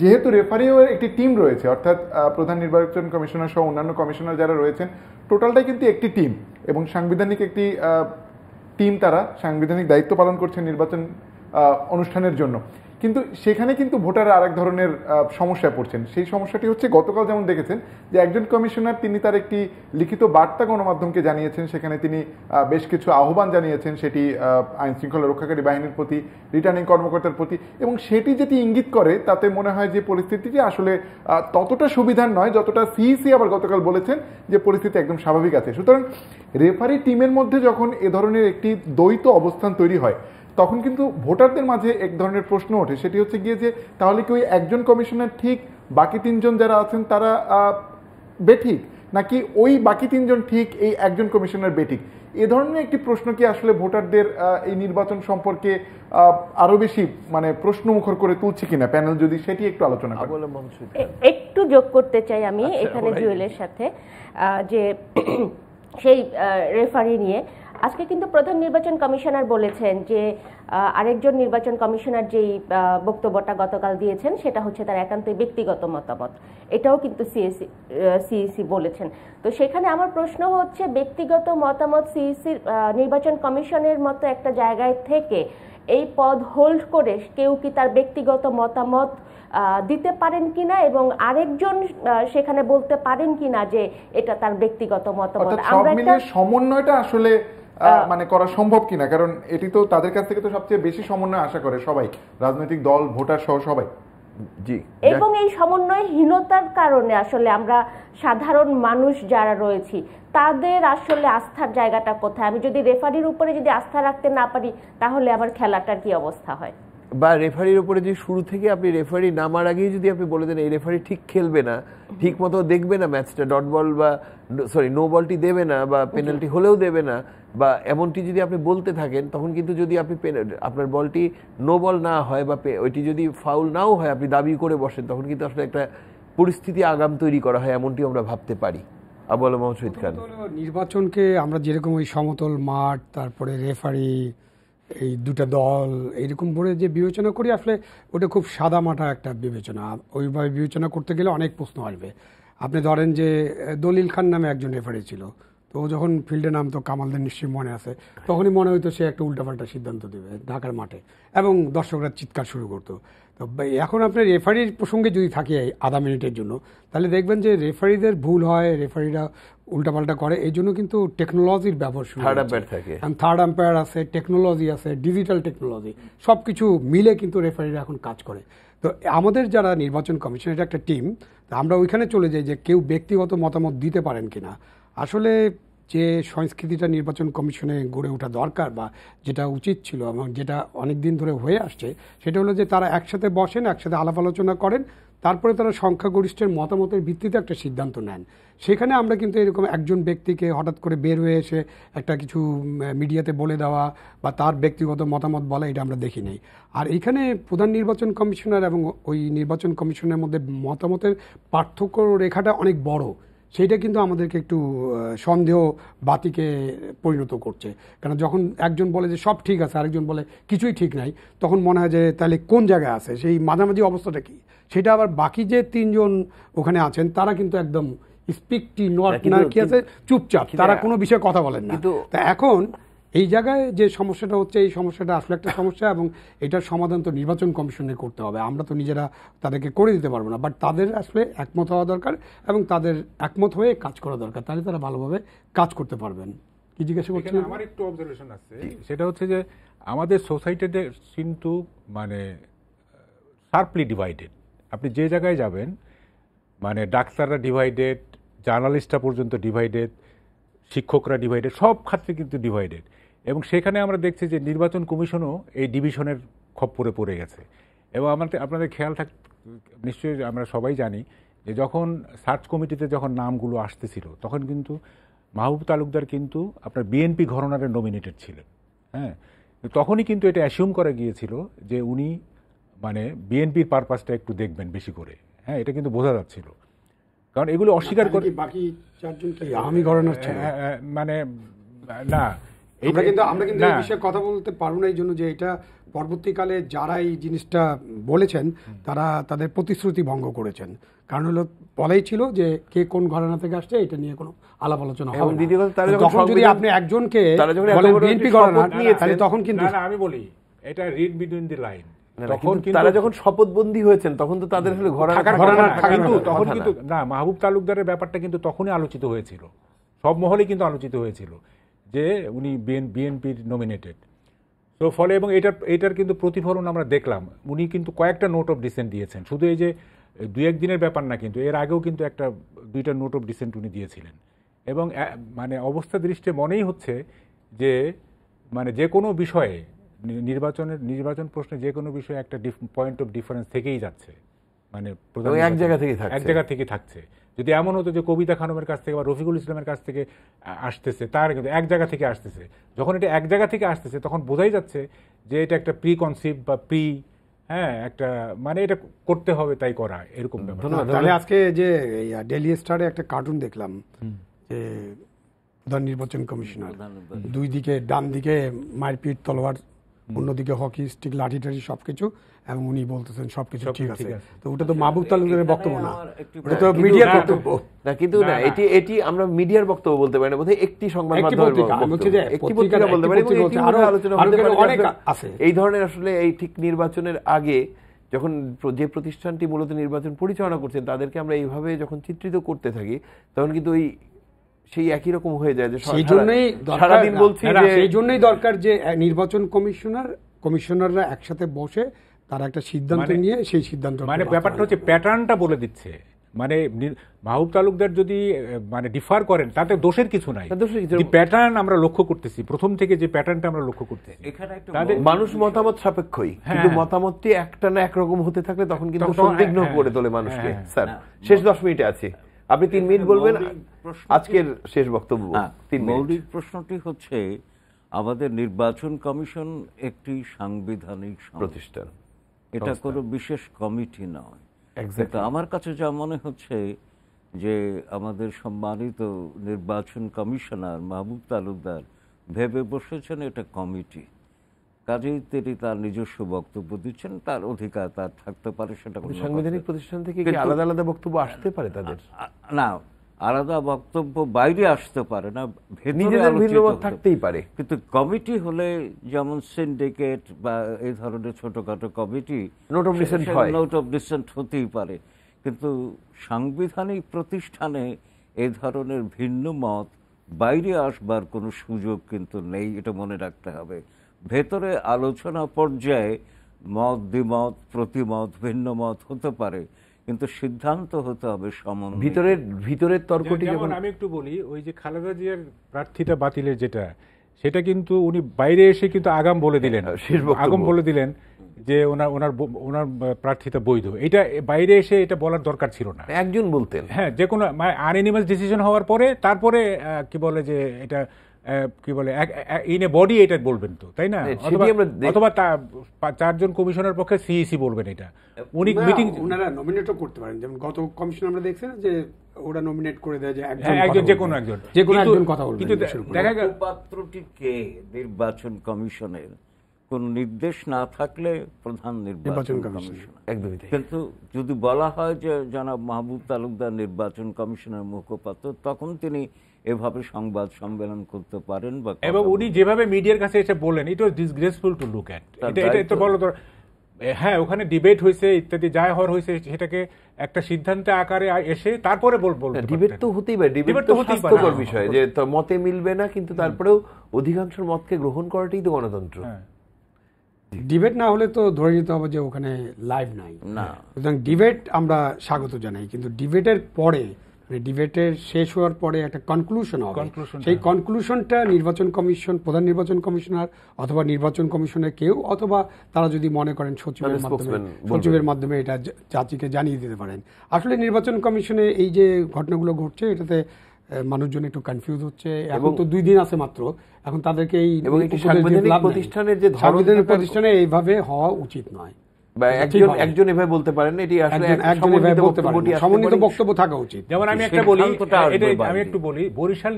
যেহেতু রেফারিও একটি টিম রয়েছে অর্থাৎ প্রধান নির্বাচন কমিশনার সহ অন্যান্য কমিশনার যারা রয়েছেন টোটালটাই কিন্তু একটি টিম এবং সাংবিধানিক একটি টিম তারা সাংবিধানিক দায়িত্ব পালন করছে নির্বাচন অনুষ্ঠানের জন্য কিন্তু সেখানে কিন্তু ভোটাররা আরেক ধরনের সমস্যায় পড়ছেন সেই সমস্যাটি হচ্ছে গতকাল যেমন দেখেছেন যে একজন কমিশনার তিনি তার একটি লিখিত বার্তা গণমাধ্যমকে জানিয়েছেন সেখানে তিনি বেশ কিছু আহ্বান জানিয়েছেন সেটি আইন শৃঙ্খলা রক্ষাকারী বাহিনীর প্রতি রিটার্নিং কর্মকর্তার প্রতি এবং সেটি যেটি ইঙ্গিত করে তাতে মনে হয় যে পরিস্থিতিটি আসলে ততটা সুবিধার নয় যতটা সিইসি আবার গতকাল বলেছেন যে পরিস্থিতি একদম স্বাভাবিক আছে সুতরাং রেফারি টিমের মধ্যে যখন এ ধরনের একটি দ্বৈত অবস্থান তৈরি হয় তখন কিন্তু ভোটারদের মাঝে এক ধরনের প্রশ্ন ওঠে সেটি হচ্ছে গিয়ে যে তাহলে কি ওই একজন কমিশনার ঠিক বাকি তিনজন যারা আছেন তারা বেঠিক নাকি ওই বাকি তিনজন ঠিক এই একজন কমিশনার বেঠিক এ ধরনের একটি প্রশ্ন কি আসলে ভোটারদের এই নির্বাচন সম্পর্কে আরো বেশি মানে প্রশ্নমুখর করে তুলছে কিনা প্যানেল যদি সেটি একটু আলোচনা একটু যোগ করতে চাই আমি আচ্ছা, এখানে জুয়েলের সাথে যে সেই রেফারি নিয়ে আজকে কিন্তু প্রধান নির্বাচন কমিশনার বলেছেন যে আরেকজন নির্বাচন কমিশনার যেই বক্তব্যটা গতকাল দিয়েছেন সেটা হচ্ছে তার একান্তই ব্যক্তিগত মতামত এটাও কিন্তু সিএসি সিইসি বলেছেন তো সেখানে আমার প্রশ্ন হচ্ছে ব্যক্তিগত মতামত সিইসির নির্বাচন কমিশনের মতো একটা জায়গায় থেকে এই পদ হোল্ড করে কেউ কি তার ব্যক্তিগত মতামত দিতে পারেন কিনা এবং আরেকজন সেখানে বলতে পারেন কিনা যে এটা তার ব্যক্তিগত মতামত আমরা সমন্বয়টা আসলে মানে করা সম্ভব কিনা কারণ এটি তো তাদের কাছ থেকে তো সবচেয়ে বেশি সমন্বয় আশা করে সবাই রাজনৈতিক দল ভোটার সহ সবাই জি এবং এই সমন্বয়হীনতার কারণে আসলে আমরা সাধারণ মানুষ যারা রয়েছি তাদের আসলে আস্থার জায়গাটা কোথায় আমি যদি রেফারির উপরে যদি আস্থা রাখতে না পারি তাহলে আমার খেলাটার কি অবস্থা হয় বা রেফারির উপরে যদি শুরু থেকে আপনি রেফারি নামার আগেই যদি আপনি বলে দেন এই রেফারি ঠিক খেলবে না ঠিক মতো দেখবে না ম্যাচটা ডট বল বা সরি নো বলটি দেবে না বা পেনাল্টি হলেও দেবে না বা এমনটি যদি আপনি বলতে থাকেন তখন কিন্তু যদি আপনি আপনার বলটি নো বল না হয় বা ওইটি যদি ফাউল নাও হয় আপনি দাবি করে বসেন তখন কিন্তু আসলে একটা পরিস্থিতি আগাম তৈরি করা হয় এমনটি আমরা ভাবতে পারি আবুল মোহাম্মদ খান নির্বাচনকে আমরা যেরকম ওই সমতল মাঠ তারপরে রেফারি এই দুটা দল এইরকম করে যে বিবেচনা করি আসলে ওটা খুব সাদা মাটা একটা বিবেচনা ওইভাবে বিবেচনা করতে গেলে অনেক প্রশ্ন আসবে আপনি ধরেন যে দলিল খান নামে একজন রেফারি ছিল তো ও যখন ফিল্ডে নামতো কামালদের নিশ্চয়ই মনে আছে তখনই মনে হইতো সে একটা উল্টাপাল্টা সিদ্ধান্ত দেবে ঢাকার মাঠে এবং দর্শকরা চিৎকার শুরু করতো তো এখন আপনার রেফারির প্রসঙ্গে যদি থাকে আধা মিনিটের জন্য তাহলে দেখবেন যে রেফারিদের ভুল হয় রেফারিরা উল্টাপাল্টা করে এই জন্য কিন্তু টেকনোলজির ব্যবহার শুরু থার্ড থাকে থার্ড আম্পায়ার আছে টেকনোলজি আছে ডিজিটাল টেকনোলজি সব কিছু মিলে কিন্তু রেফারিরা এখন কাজ করে তো আমাদের যারা নির্বাচন কমিশন এটা একটা টিম আমরা ওইখানে চলে যাই যে কেউ ব্যক্তিগত মতামত দিতে পারেন কিনা আসলে যে সংস্কৃতিটা নির্বাচন কমিশনে গড়ে ওঠা দরকার বা যেটা উচিত ছিল এবং যেটা অনেক দিন ধরে হয়ে আসছে সেটা হলো যে তারা একসাথে বসেন একসাথে আলাপ আলোচনা করেন তারপরে তারা সংখ্যাগরিষ্ঠের মতামতের ভিত্তিতে একটা সিদ্ধান্ত নেন সেখানে আমরা কিন্তু এরকম একজন ব্যক্তিকে হঠাৎ করে বের হয়ে এসে একটা কিছু মিডিয়াতে বলে দেওয়া বা তার ব্যক্তিগত মতামত বলা এটা আমরা দেখি নেই আর এখানে প্রধান নির্বাচন কমিশনার এবং ওই নির্বাচন কমিশনের মধ্যে মতামতের পার্থক্য রেখাটা অনেক বড় সেইটা কিন্তু আমাদেরকে একটু সন্দেহ বাতিকে পরিণত করছে কারণ যখন একজন বলে যে সব ঠিক আছে আরেকজন বলে কিছুই ঠিক নাই তখন মনে হয় যে তাহলে কোন জায়গায় আছে সেই মাঝামাঝি অবস্থাটা কি সেটা আবার বাকি যে তিনজন ওখানে আছেন তারা কিন্তু একদম স্পিকটি হ্যাঁ, নট কি আছে চুপচাপ তারা কোনো বিষয়ে কথা বলেন না এখন এই জায়গায় যে সমস্যাটা হচ্ছে এই সমস্যাটা আসলে একটা সমস্যা এবং এটার সমাধান তো নির্বাচন কমিশনে করতে হবে আমরা তো নিজেরা তাদেরকে করে দিতে পারবো না বাট তাদের আসলে একমত হওয়া দরকার এবং তাদের একমত হয়ে কাজ করা দরকার তাহলে তারা ভালোভাবে কাজ করতে পারবেন কি জিজ্ঞাসা করছেন আমার একটু অবজারভেশন আছে সেটা হচ্ছে যে আমাদের সোসাইটিতে কিন্তু মানে শার্পলি ডিভাইডেড আপনি যে জায়গায় যাবেন মানে ডাক্তাররা ডিভাইডেড জার্নালিস্টরা পর্যন্ত ডিভাইডেড শিক্ষকরা ডিভাইডেড সব ক্ষেত্রে কিন্তু ডিভাইডেড এবং সেখানে আমরা দেখছি যে নির্বাচন কমিশনও এই ডিভিশনের খপ্পরে পড়ে গেছে এবং আমাদের আপনাদের খেয়াল থাক নিশ্চয়ই আমরা সবাই জানি যে যখন সার্চ কমিটিতে যখন নামগুলো আসতেছিল তখন কিন্তু মাহবুব তালুকদার কিন্তু আপনার বিএনপি ঘরনারে নমিনেটেড ছিলেন হ্যাঁ তখনই কিন্তু এটা অ্যাসিউম করা গিয়েছিল যে উনি মানে বিএনপির পারপাসটা একটু দেখবেন বেশি করে হ্যাঁ এটা কিন্তু বোঝা যাচ্ছিল কারণ এগুলো অস্বীকার করে বাকি চারজন মানে না আমরা কিন্তু আমরা কিন্তু এই বিষয়ে কথা বলতে পারবো না এই জন্য যে এটা পরবর্তীকালে যারা এই জিনিসটা বলেছেন তারা তাদের প্রতিশ্রুতি ভঙ্গ করেছেন কারণ হলো বলাই ছিল যে কে কোন ঘরানা থেকে আসছে এটা নিয়ে কোনো আলাপ আলোচনা হবে তখন যদি আপনি একজনকে বলেন বিএনপি ঘরানা তাহলে তখন কিন্তু আমি বলি এটা রিড বিটুইন দি লাইন তারা যখন শপথবন্দি হয়েছেন তখন তো তাদের আসলে কিন্তু তখন কিন্তু না মাহবুব তালুকদারের ব্যাপারটা কিন্তু তখনই আলোচিত হয়েছিল সব মহলে কিন্তু আলোচিত হয়েছিল যে উনি বিএনপির নমিনেটেড তো ফলে এবং এটার এটার কিন্তু প্রতিফলন আমরা দেখলাম উনি কিন্তু কয়েকটা নোট অফ ডিসেন্ট দিয়েছেন শুধু এই যে দু দিনের ব্যাপার না কিন্তু এর আগেও কিন্তু একটা দুইটা নোট অফ ডিসেন্ট উনি দিয়েছিলেন এবং মানে অবস্থা দৃষ্টে মনেই হচ্ছে যে মানে যে কোনো বিষয়ে নির্বাচনের নির্বাচন প্রশ্নে যে কোনো বিষয়ে একটা পয়েন্ট অফ ডিফারেন্স থেকেই যাচ্ছে মানে এক জায়গা থেকে এক জায়গা থেকে থাকছে যদি এমন হতো যে কবিতা খানমের কাছ থেকে বা রফিকুল ইসলামের কাছ থেকে আসতেছে তার কিন্তু এক জায়গা থেকে আসতেছে যখন এটা এক জায়গা থেকে আসতেছে তখন বোঝাই যাচ্ছে যে এটা একটা প্রি কনসিপ বা প্রি হ্যাঁ একটা মানে এটা করতে হবে তাই করা এরকম ব্যাপার আজকে যে ডেলি স্টারে একটা কার্টুন দেখলাম যে প্রধান নির্বাচন কমিশনার দুই দিকে ডান দিকে মারপিট তলোয়ার অন্যদিকে হকি স্টিক লাঠি টাঠি সব কিছু এবং উনি বলতেছেন সবকিছু ঠিক আছে তো ওটা তো মাহবুব আচ্ছা, তালুকদারের বক্তব্য না ওটা তো মিডিয়ার বক্তব্য না কিন্তু না এটি এটি আমরা মিডিয়ার বক্তব্য বলতে পারি না বোধহয় একটি সংবাদ মাধ্যমের একটি পত্রিকা বলতে পারি আরো আলোচনা হতে অনেক আছে এই ধরনের আসলে এই ঠিক নির্বাচনের আগে যখন যে প্রতিষ্ঠানটি মূলত নির্বাচন পরিচালনা করছেন তাদেরকে আমরা এইভাবে যখন চিত্রিত করতে থাকি তখন কিন্তু ওই সেই একই রকম হয়ে যায় যে সেই জন্যই সারাদিন বলছি সেই জন্যই দরকার যে নির্বাচন কমিশনার কমিশনাররা একসাথে বসে তারা একটা সিদ্ধান্ত মানে নিয়ে সেই সিদ্ধান্ত মানে ব্যাপারটা হচ্ছে প্যাটার্নটা বলে দিচ্ছে মানে মাহবুব তালুকদার যদি মানে ডিফার করেন তাতে দোষের কিছু নাই প্যাটার্ন আমরা লক্ষ্য করতেছি প্রথম থেকে যে প্যাটার্নটা আমরা লক্ষ্য করতেছি এখানে মানুষ মতামত সাপেক্ষই হ্যাঁ। কিন্তু মতামতটি একটা না একরকম হতে থাকলে তখন কিন্তু সন্দিগ্ন হ্যাঁ, হ্যাঁ, করে তোলে মানুষকে স্যার শেষ দশ মিনিটে আছে আপনি তিন মিনিট বলবেন আজকের শেষ বক্তব্য তিন মৌলিক প্রশ্নটি হচ্ছে আমাদের নির্বাচন কমিশন একটি সাংবিধানিক প্রতিষ্ঠান এটা কোনো বিশেষ কমিটি নয় আমার কাছে যা মনে হচ্ছে যে আমাদের সম্মানিত নির্বাচন কমিশনার মাহবুব তালুকদার ভেবে বসেছেন এটা কমিটি কাজেই তিনি তার নিজস্ব বক্তব্য দিচ্ছেন তার অধিকার তার থাকতে পারে সেটা সাংবিধানিক প্রতিষ্ঠান থেকে আলাদা আলাদা বক্তব্য আসতে পারে তাদের না আলাদা বক্তব্য বাইরে আসতে পারে না নিজেদের ভিন্নমত থাকতেই পারে কিন্তু কমিটি হলে যেমন সিন্ডিকেট বা এই ধরনের ছোটখাটো committee note of dissent note of dissent হতেই পারে কিন্তু সাংবিধানিক প্রতিষ্ঠানে এই ধরনের ভিন্ন মত বাইরে আসবার কোনো সুযোগ কিন্তু নেই এটা মনে রাখতে হবে ভেতরে আলোচনা পর্যায়ে মত দ্বিমত প্রতিমত ভিন্ন মত হতে পারে কিন্তু সিদ্ধান্ত হতে হবে সমন্বয় ভিতরের ভিতরের তর্কটি যখন আমি একটু বলি ওই যে খালেদা জিয়ার প্রার্থিতা বাতিলের যেটা সেটা কিন্তু উনি বাইরে এসে কিন্তু আগাম বলে দিলেন হ্যাঁ, আগাম বলে দিলেন যে ওনার ওনার ওনার প্রার্থিতা বৈধ এটা বাইরে এসে এটা বলার দরকার ছিল না একজন বলতেন হ্যাঁ যে কোনো আনএনিমাস মানে ডিসিশন হওয়ার পরে তারপরে কি বলে যে এটা কি বলে ইন এ বডি এটা বলবেন তো তাই না অথবা চারজন কমিশনের পক্ষে সিইসি e বলবেন এটা উনি মিটিং ওনারা নমিনেটও করতে পারেন যেমন গত কমিশন আমরা দেখছেন যে ওরা নমিনেট করে দেয় যে একজন হ্যাঁ, একজন যে কোনো একজন যে কোনো একজন কথা বলবেন কিন্তু দেখা গেল পাত্রটি কে নির্বাচন কমিশনের কোন নির্দেশ না থাকলে প্রধান নির্বাচন কমিশন কিন্তু যদি বলা হয় যে জনাব মাহবুব তালুকদার নির্বাচন কমিশনের মুখপাত্র তখন তিনি এভাবে সংবাদ সম্মেলন করতে পারেন বা এবং উনি যেভাবে মিডিয়ার কাছে এসে বলেন it was disgraceful to look at এটা তো বলো হ্যাঁ ওখানে ডিবেট হয়েছে ইত্যাদি যা হওয়ার হয়েছে সেটাকে একটা সিদ্ধান্তে আকারে এসে তারপরে বলবো ডিবেট হ্যাঁ, তো হতেই পারে ডিবেট তো হতেই পারে হ্যাঁ। বিষয় যে তো মতে মিলবে না কিন্তু তারপরেও অধিকাংশ মতকে গ্রহণ করাটাই তো গণতন্ত্র ডিবেট হ্যাঁ। না হলে তো ধরে নিতে হবে যে ওখানে লাইভ নাই না সুতরাং ডিবেট আমরা স্বাগত জানাই কিন্তু ডিবেটের পরে মানে ডিবেটের শেষ হওয়ার পরে একটা কনক্লুশন হবে সেই কনক্লুশনটা নির্বাচন কমিশন প্রধান নির্বাচন কমিশনার অথবা নির্বাচন কমিশনের কেউ অথবা তারা যদি মনে করেন সচিবের মাধ্যমে সচিবের মাধ্যমে এটা জাতিকে জানিয়ে দিতে পারেন আসলে নির্বাচন কমিশনে এই যে ঘটনাগুলো ঘটছে এটাতে মানুষজন একটু কনফিউজ হচ্ছে এখন তো দুই দিন আছে মাত্র এখন তাদেরকে এই প্রতিষ্ঠানের যে প্রতিষ্ঠানে এইভাবে হওয়া উচিত নয় একজন বক্তব্য থাকা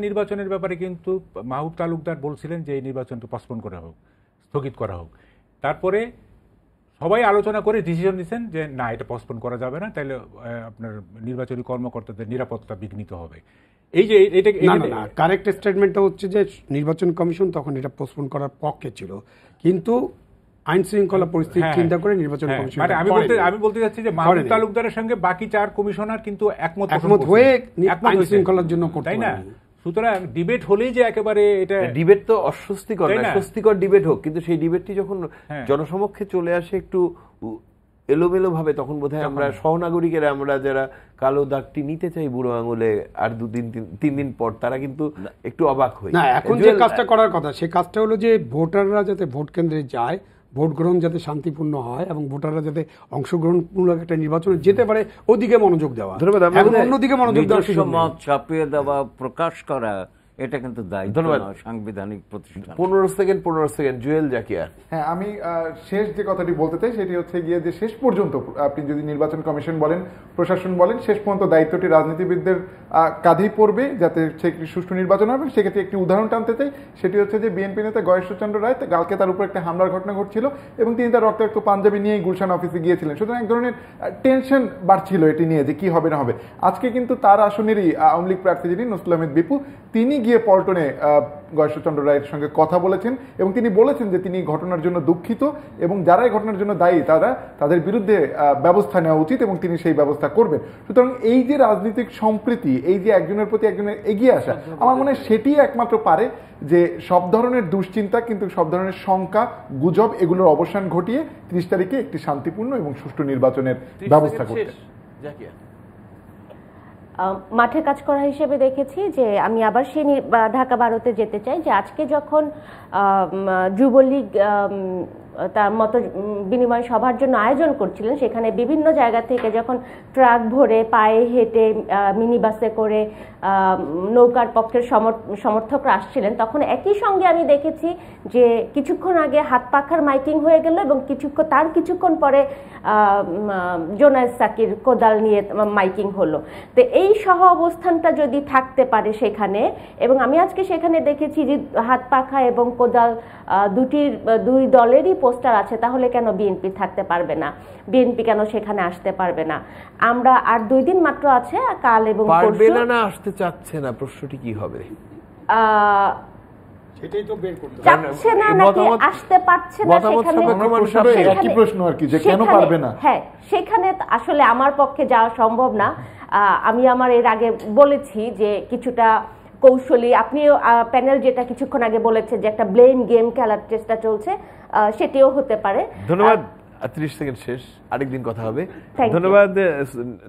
নির্বাচনের ব্যাপারে কিন্তু মাহবুব তালুকদার বলছিলেন যে এই নির্বাচনকে পোস্টপোন করা হোক স্থগিত করা হোক তারপরে সবাই আলোচনা করে ডিসিশন দিচ্ছেন যে না এটা পোস্টপোন করা যাবে না তাহলে আপনার নির্বাচনী কর্মকর্তাদের নিরাপত্তা বিঘ্নিত হবে এই যে এটা না না কারেক্ট স্টেটমেন্টটা হচ্ছে যে নির্বাচন কমিশন তখন এটা পোস্টপোন করার পক্ষে ছিল কিন্তু আইন শৃঙ্খলা পরিস্থিতি হ্যাঁ, চিন্তা করে হ্যাঁ। নির্বাচন মানে কমিশন মানে আমি বলতে আমি বলতে চাচ্ছি যে মাহবুব তালুকদারের সঙ্গে বাকি চার কমিশনার কিন্তু একমত একমত হয়ে আইন শৃঙ্খলার জন্য করতে তাই না সুতরাং ডিবেট হলেই যে একেবারে এটা ডিবেট তো অস্বস্তিকর ডিবেট হোক কিন্তু সেই ডিবেটটি যখন হ্যাঁ। জনসমক্ষে চলে আসে একটু এলোমেলো ভাবে তখন বোধহয় আমরা সহনাগরিকেরা আমরা যারা কালো দাগটি নিতে চাই বুড়ো আঙুলে আর দুদিন তিন দিন পর তারা কিন্তু একটু অবাক হই না এখন যে কাজটা করার কথা সে কাজটা হলো যে ভোটাররা যাতে ভোট কেন্দ্রে যায় ভোট গ্রহণ যাতে শান্তিপূর্ণ হয় এবং ভোটাররা যাতে অংশগ্রহণমূলক একটা নির্বাচনে যেতে পারে ওদিকে মনোযোগ দেওয়া অন্যদিকে মনোযোগ দেওয়া সমাজ ছাপিয়ে দেওয়া প্রকাশ করা এটা কিন্তু দায়িত্ব সাংবিধানিক প্রতিষ্ঠান পনেরো সেকেন্ড পনেরো সেকেন্ড জুয়েল জাকিয়া হ্যাঁ আমি শেষ যে কথাটি বলতে চাই সেটি হচ্ছে গিয়ে যে শেষ পর্যন্ত আপনি যদি নির্বাচন কমিশন বলেন প্রশাসন বলেন শেষ পর্যন্ত দায়িত্বটি রাজনীতিবিদদের কাঁধেই পড়বে যাতে একটি সুষ্ঠু নির্বাচন হবে সেক্ষেত্রে একটি উদাহরণ টানতে চাই সেটি হচ্ছে যে বিএনপি নেতা গয়েশ্বরচন্দ্র রায় কালকে তার উপর একটা হামলার ঘটনা ঘটছিল এবং তিনি তার রক্তাক্ত পাঞ্জাবি নিয়ে গুলশান অফিসে গিয়েছিলেন সুতরাং এক ধরনের টেনশন বাড়ছিল এটি নিয়ে যে কি হবে না হবে আজকে কিন্তু তার আসনেরই আওয়ামী লীগ প্রার্থী যিনি নসরুল আহমেদ বিপু তিনি গিয়ে পল্টনে গয়েশ্বরচন্দ্র রায়ের সঙ্গে কথা বলেছেন এবং তিনি বলেছেন যে তিনি ঘটনার জন্য দুঃখিত এবং যারাই ঘটনার জন্য দায়ী তারা তাদের বিরুদ্ধে ব্যবস্থা নেওয়া উচিত এবং তিনি সেই ব্যবস্থা করবেন সুতরাং এই যে রাজনৈতিক সম্প্রীতি এই যে একজনের প্রতি একজনের এগিয়ে আসা আমার মনে হয় সেটি একমাত্র পারে যে সব ধরনের দুশ্চিন্তা কিন্তু সব ধরনের শঙ্কা গুজব এগুলোর অবসান ঘটিয়ে ত্রিশ তারিখে একটি শান্তিপূর্ণ এবং সুষ্ঠু নির্বাচনের ব্যবস্থা করতে মাঠে কাজ করা হিসেবে দেখেছি যে আমি আবার সেই ঢাকা ভারতে যেতে চাই যে আজকে যখন যুবলীগ তার মতো বিনিময় সভার জন্য আয়োজন করছিলেন সেখানে বিভিন্ন জায়গা থেকে যখন ট্রাক ভরে পায়ে হেঁটে মিনি বাসে করে নৌকার পক্ষের সমর্থকরা আসছিলেন তখন একই সঙ্গে আমি দেখেছি যে কিছুক্ষণ আগে হাত পাখার মাইকিং হয়ে গেল এবং কিছুক্ষণ তার কিছুক্ষণ পরে জোনায়েদ সাকির কোদাল নিয়ে মাইকিং হলো তো এই সহ অবস্থানটা যদি থাকতে পারে সেখানে এবং আমি আজকে সেখানে দেখেছি যে হাত পাখা এবং কোদাল দুটির দুই দলেরই পোস্টার আছে তাহলে কেন বিএনপি থাকতে পারবে না বিএনপি কেন সেখানে আসতে পারবে না আমরা আর দুই দিন মাত্র আছে কাল এবং আসতে চাচ্ছে না প্রশ্নটি কি হবে সেখানে হ্যাঁ, আসলে আমার পক্ষে যাওয়া সম্ভব না আমি আমার এর আগে বলেছি যে কিছুটা কৌশলী আপনিও প্যানেল যেটা কিছুক্ষণ আগে বলেছে যে একটা ব্লেম গেম খেলার চেষ্টা চলছে সেটিও হতে পারে ধন্যবাদ তিরিশ সেকেন্ড শেষ আরেকদিন কথা হবে ধন্যবাদ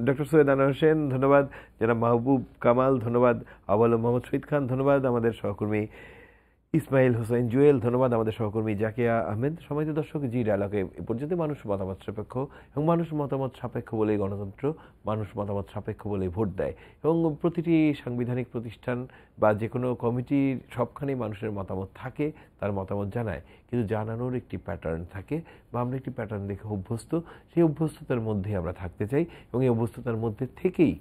ডক্টর সৈয়দ আনোয়ার হোসেন ধন্যবাদ যারা মাহবুব কামাল ধন্যবাদ আবাল মোহাম্মদ শহীদ খান ধন্যবাদ আমাদের সহকর্মী ইসমাইল হোসেন জুয়েল ধন্যবাদ আমাদের সহকর্মী জাকিয়া আহমেদ সময় দর্শক জি ডায়ালগে এ পর্যন্ত মানুষ মতামত সাপেক্ষ এবং মানুষ মতামত সাপেক্ষ বলেই গণতন্ত্র মানুষ মতামত সাপেক্ষ বলে ভোট দেয় এবং প্রতিটি সাংবিধানিক প্রতিষ্ঠান বা যে কোনো কমিটির সবখানেই মানুষের মতামত থাকে তার মতামত জানায় কিন্তু জানানোর একটি প্যাটার্ন থাকে বা আমরা একটি প্যাটার্ন দেখে অভ্যস্ত সেই অভ্যস্ততার মধ্যে আমরা থাকতে চাই এবং এই অভ্যস্ততার মধ্যে থেকেই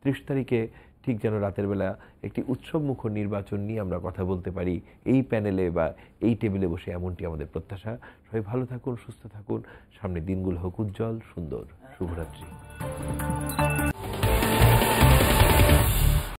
ত্রিশ তারিখে ঠিক যেন রাতের বেলা একটি উৎসবমুখর নির্বাচন নিয়ে আমরা কথা বলতে পারি এই প্যানেলে বা এই টেবিলে বসে এমনটি আমাদের প্রত্যাশা সবাই ভালো থাকুন সুস্থ থাকুন সামনে দিনগুলো হোক উজ্জ্বল সুন্দর শুভরাত্রি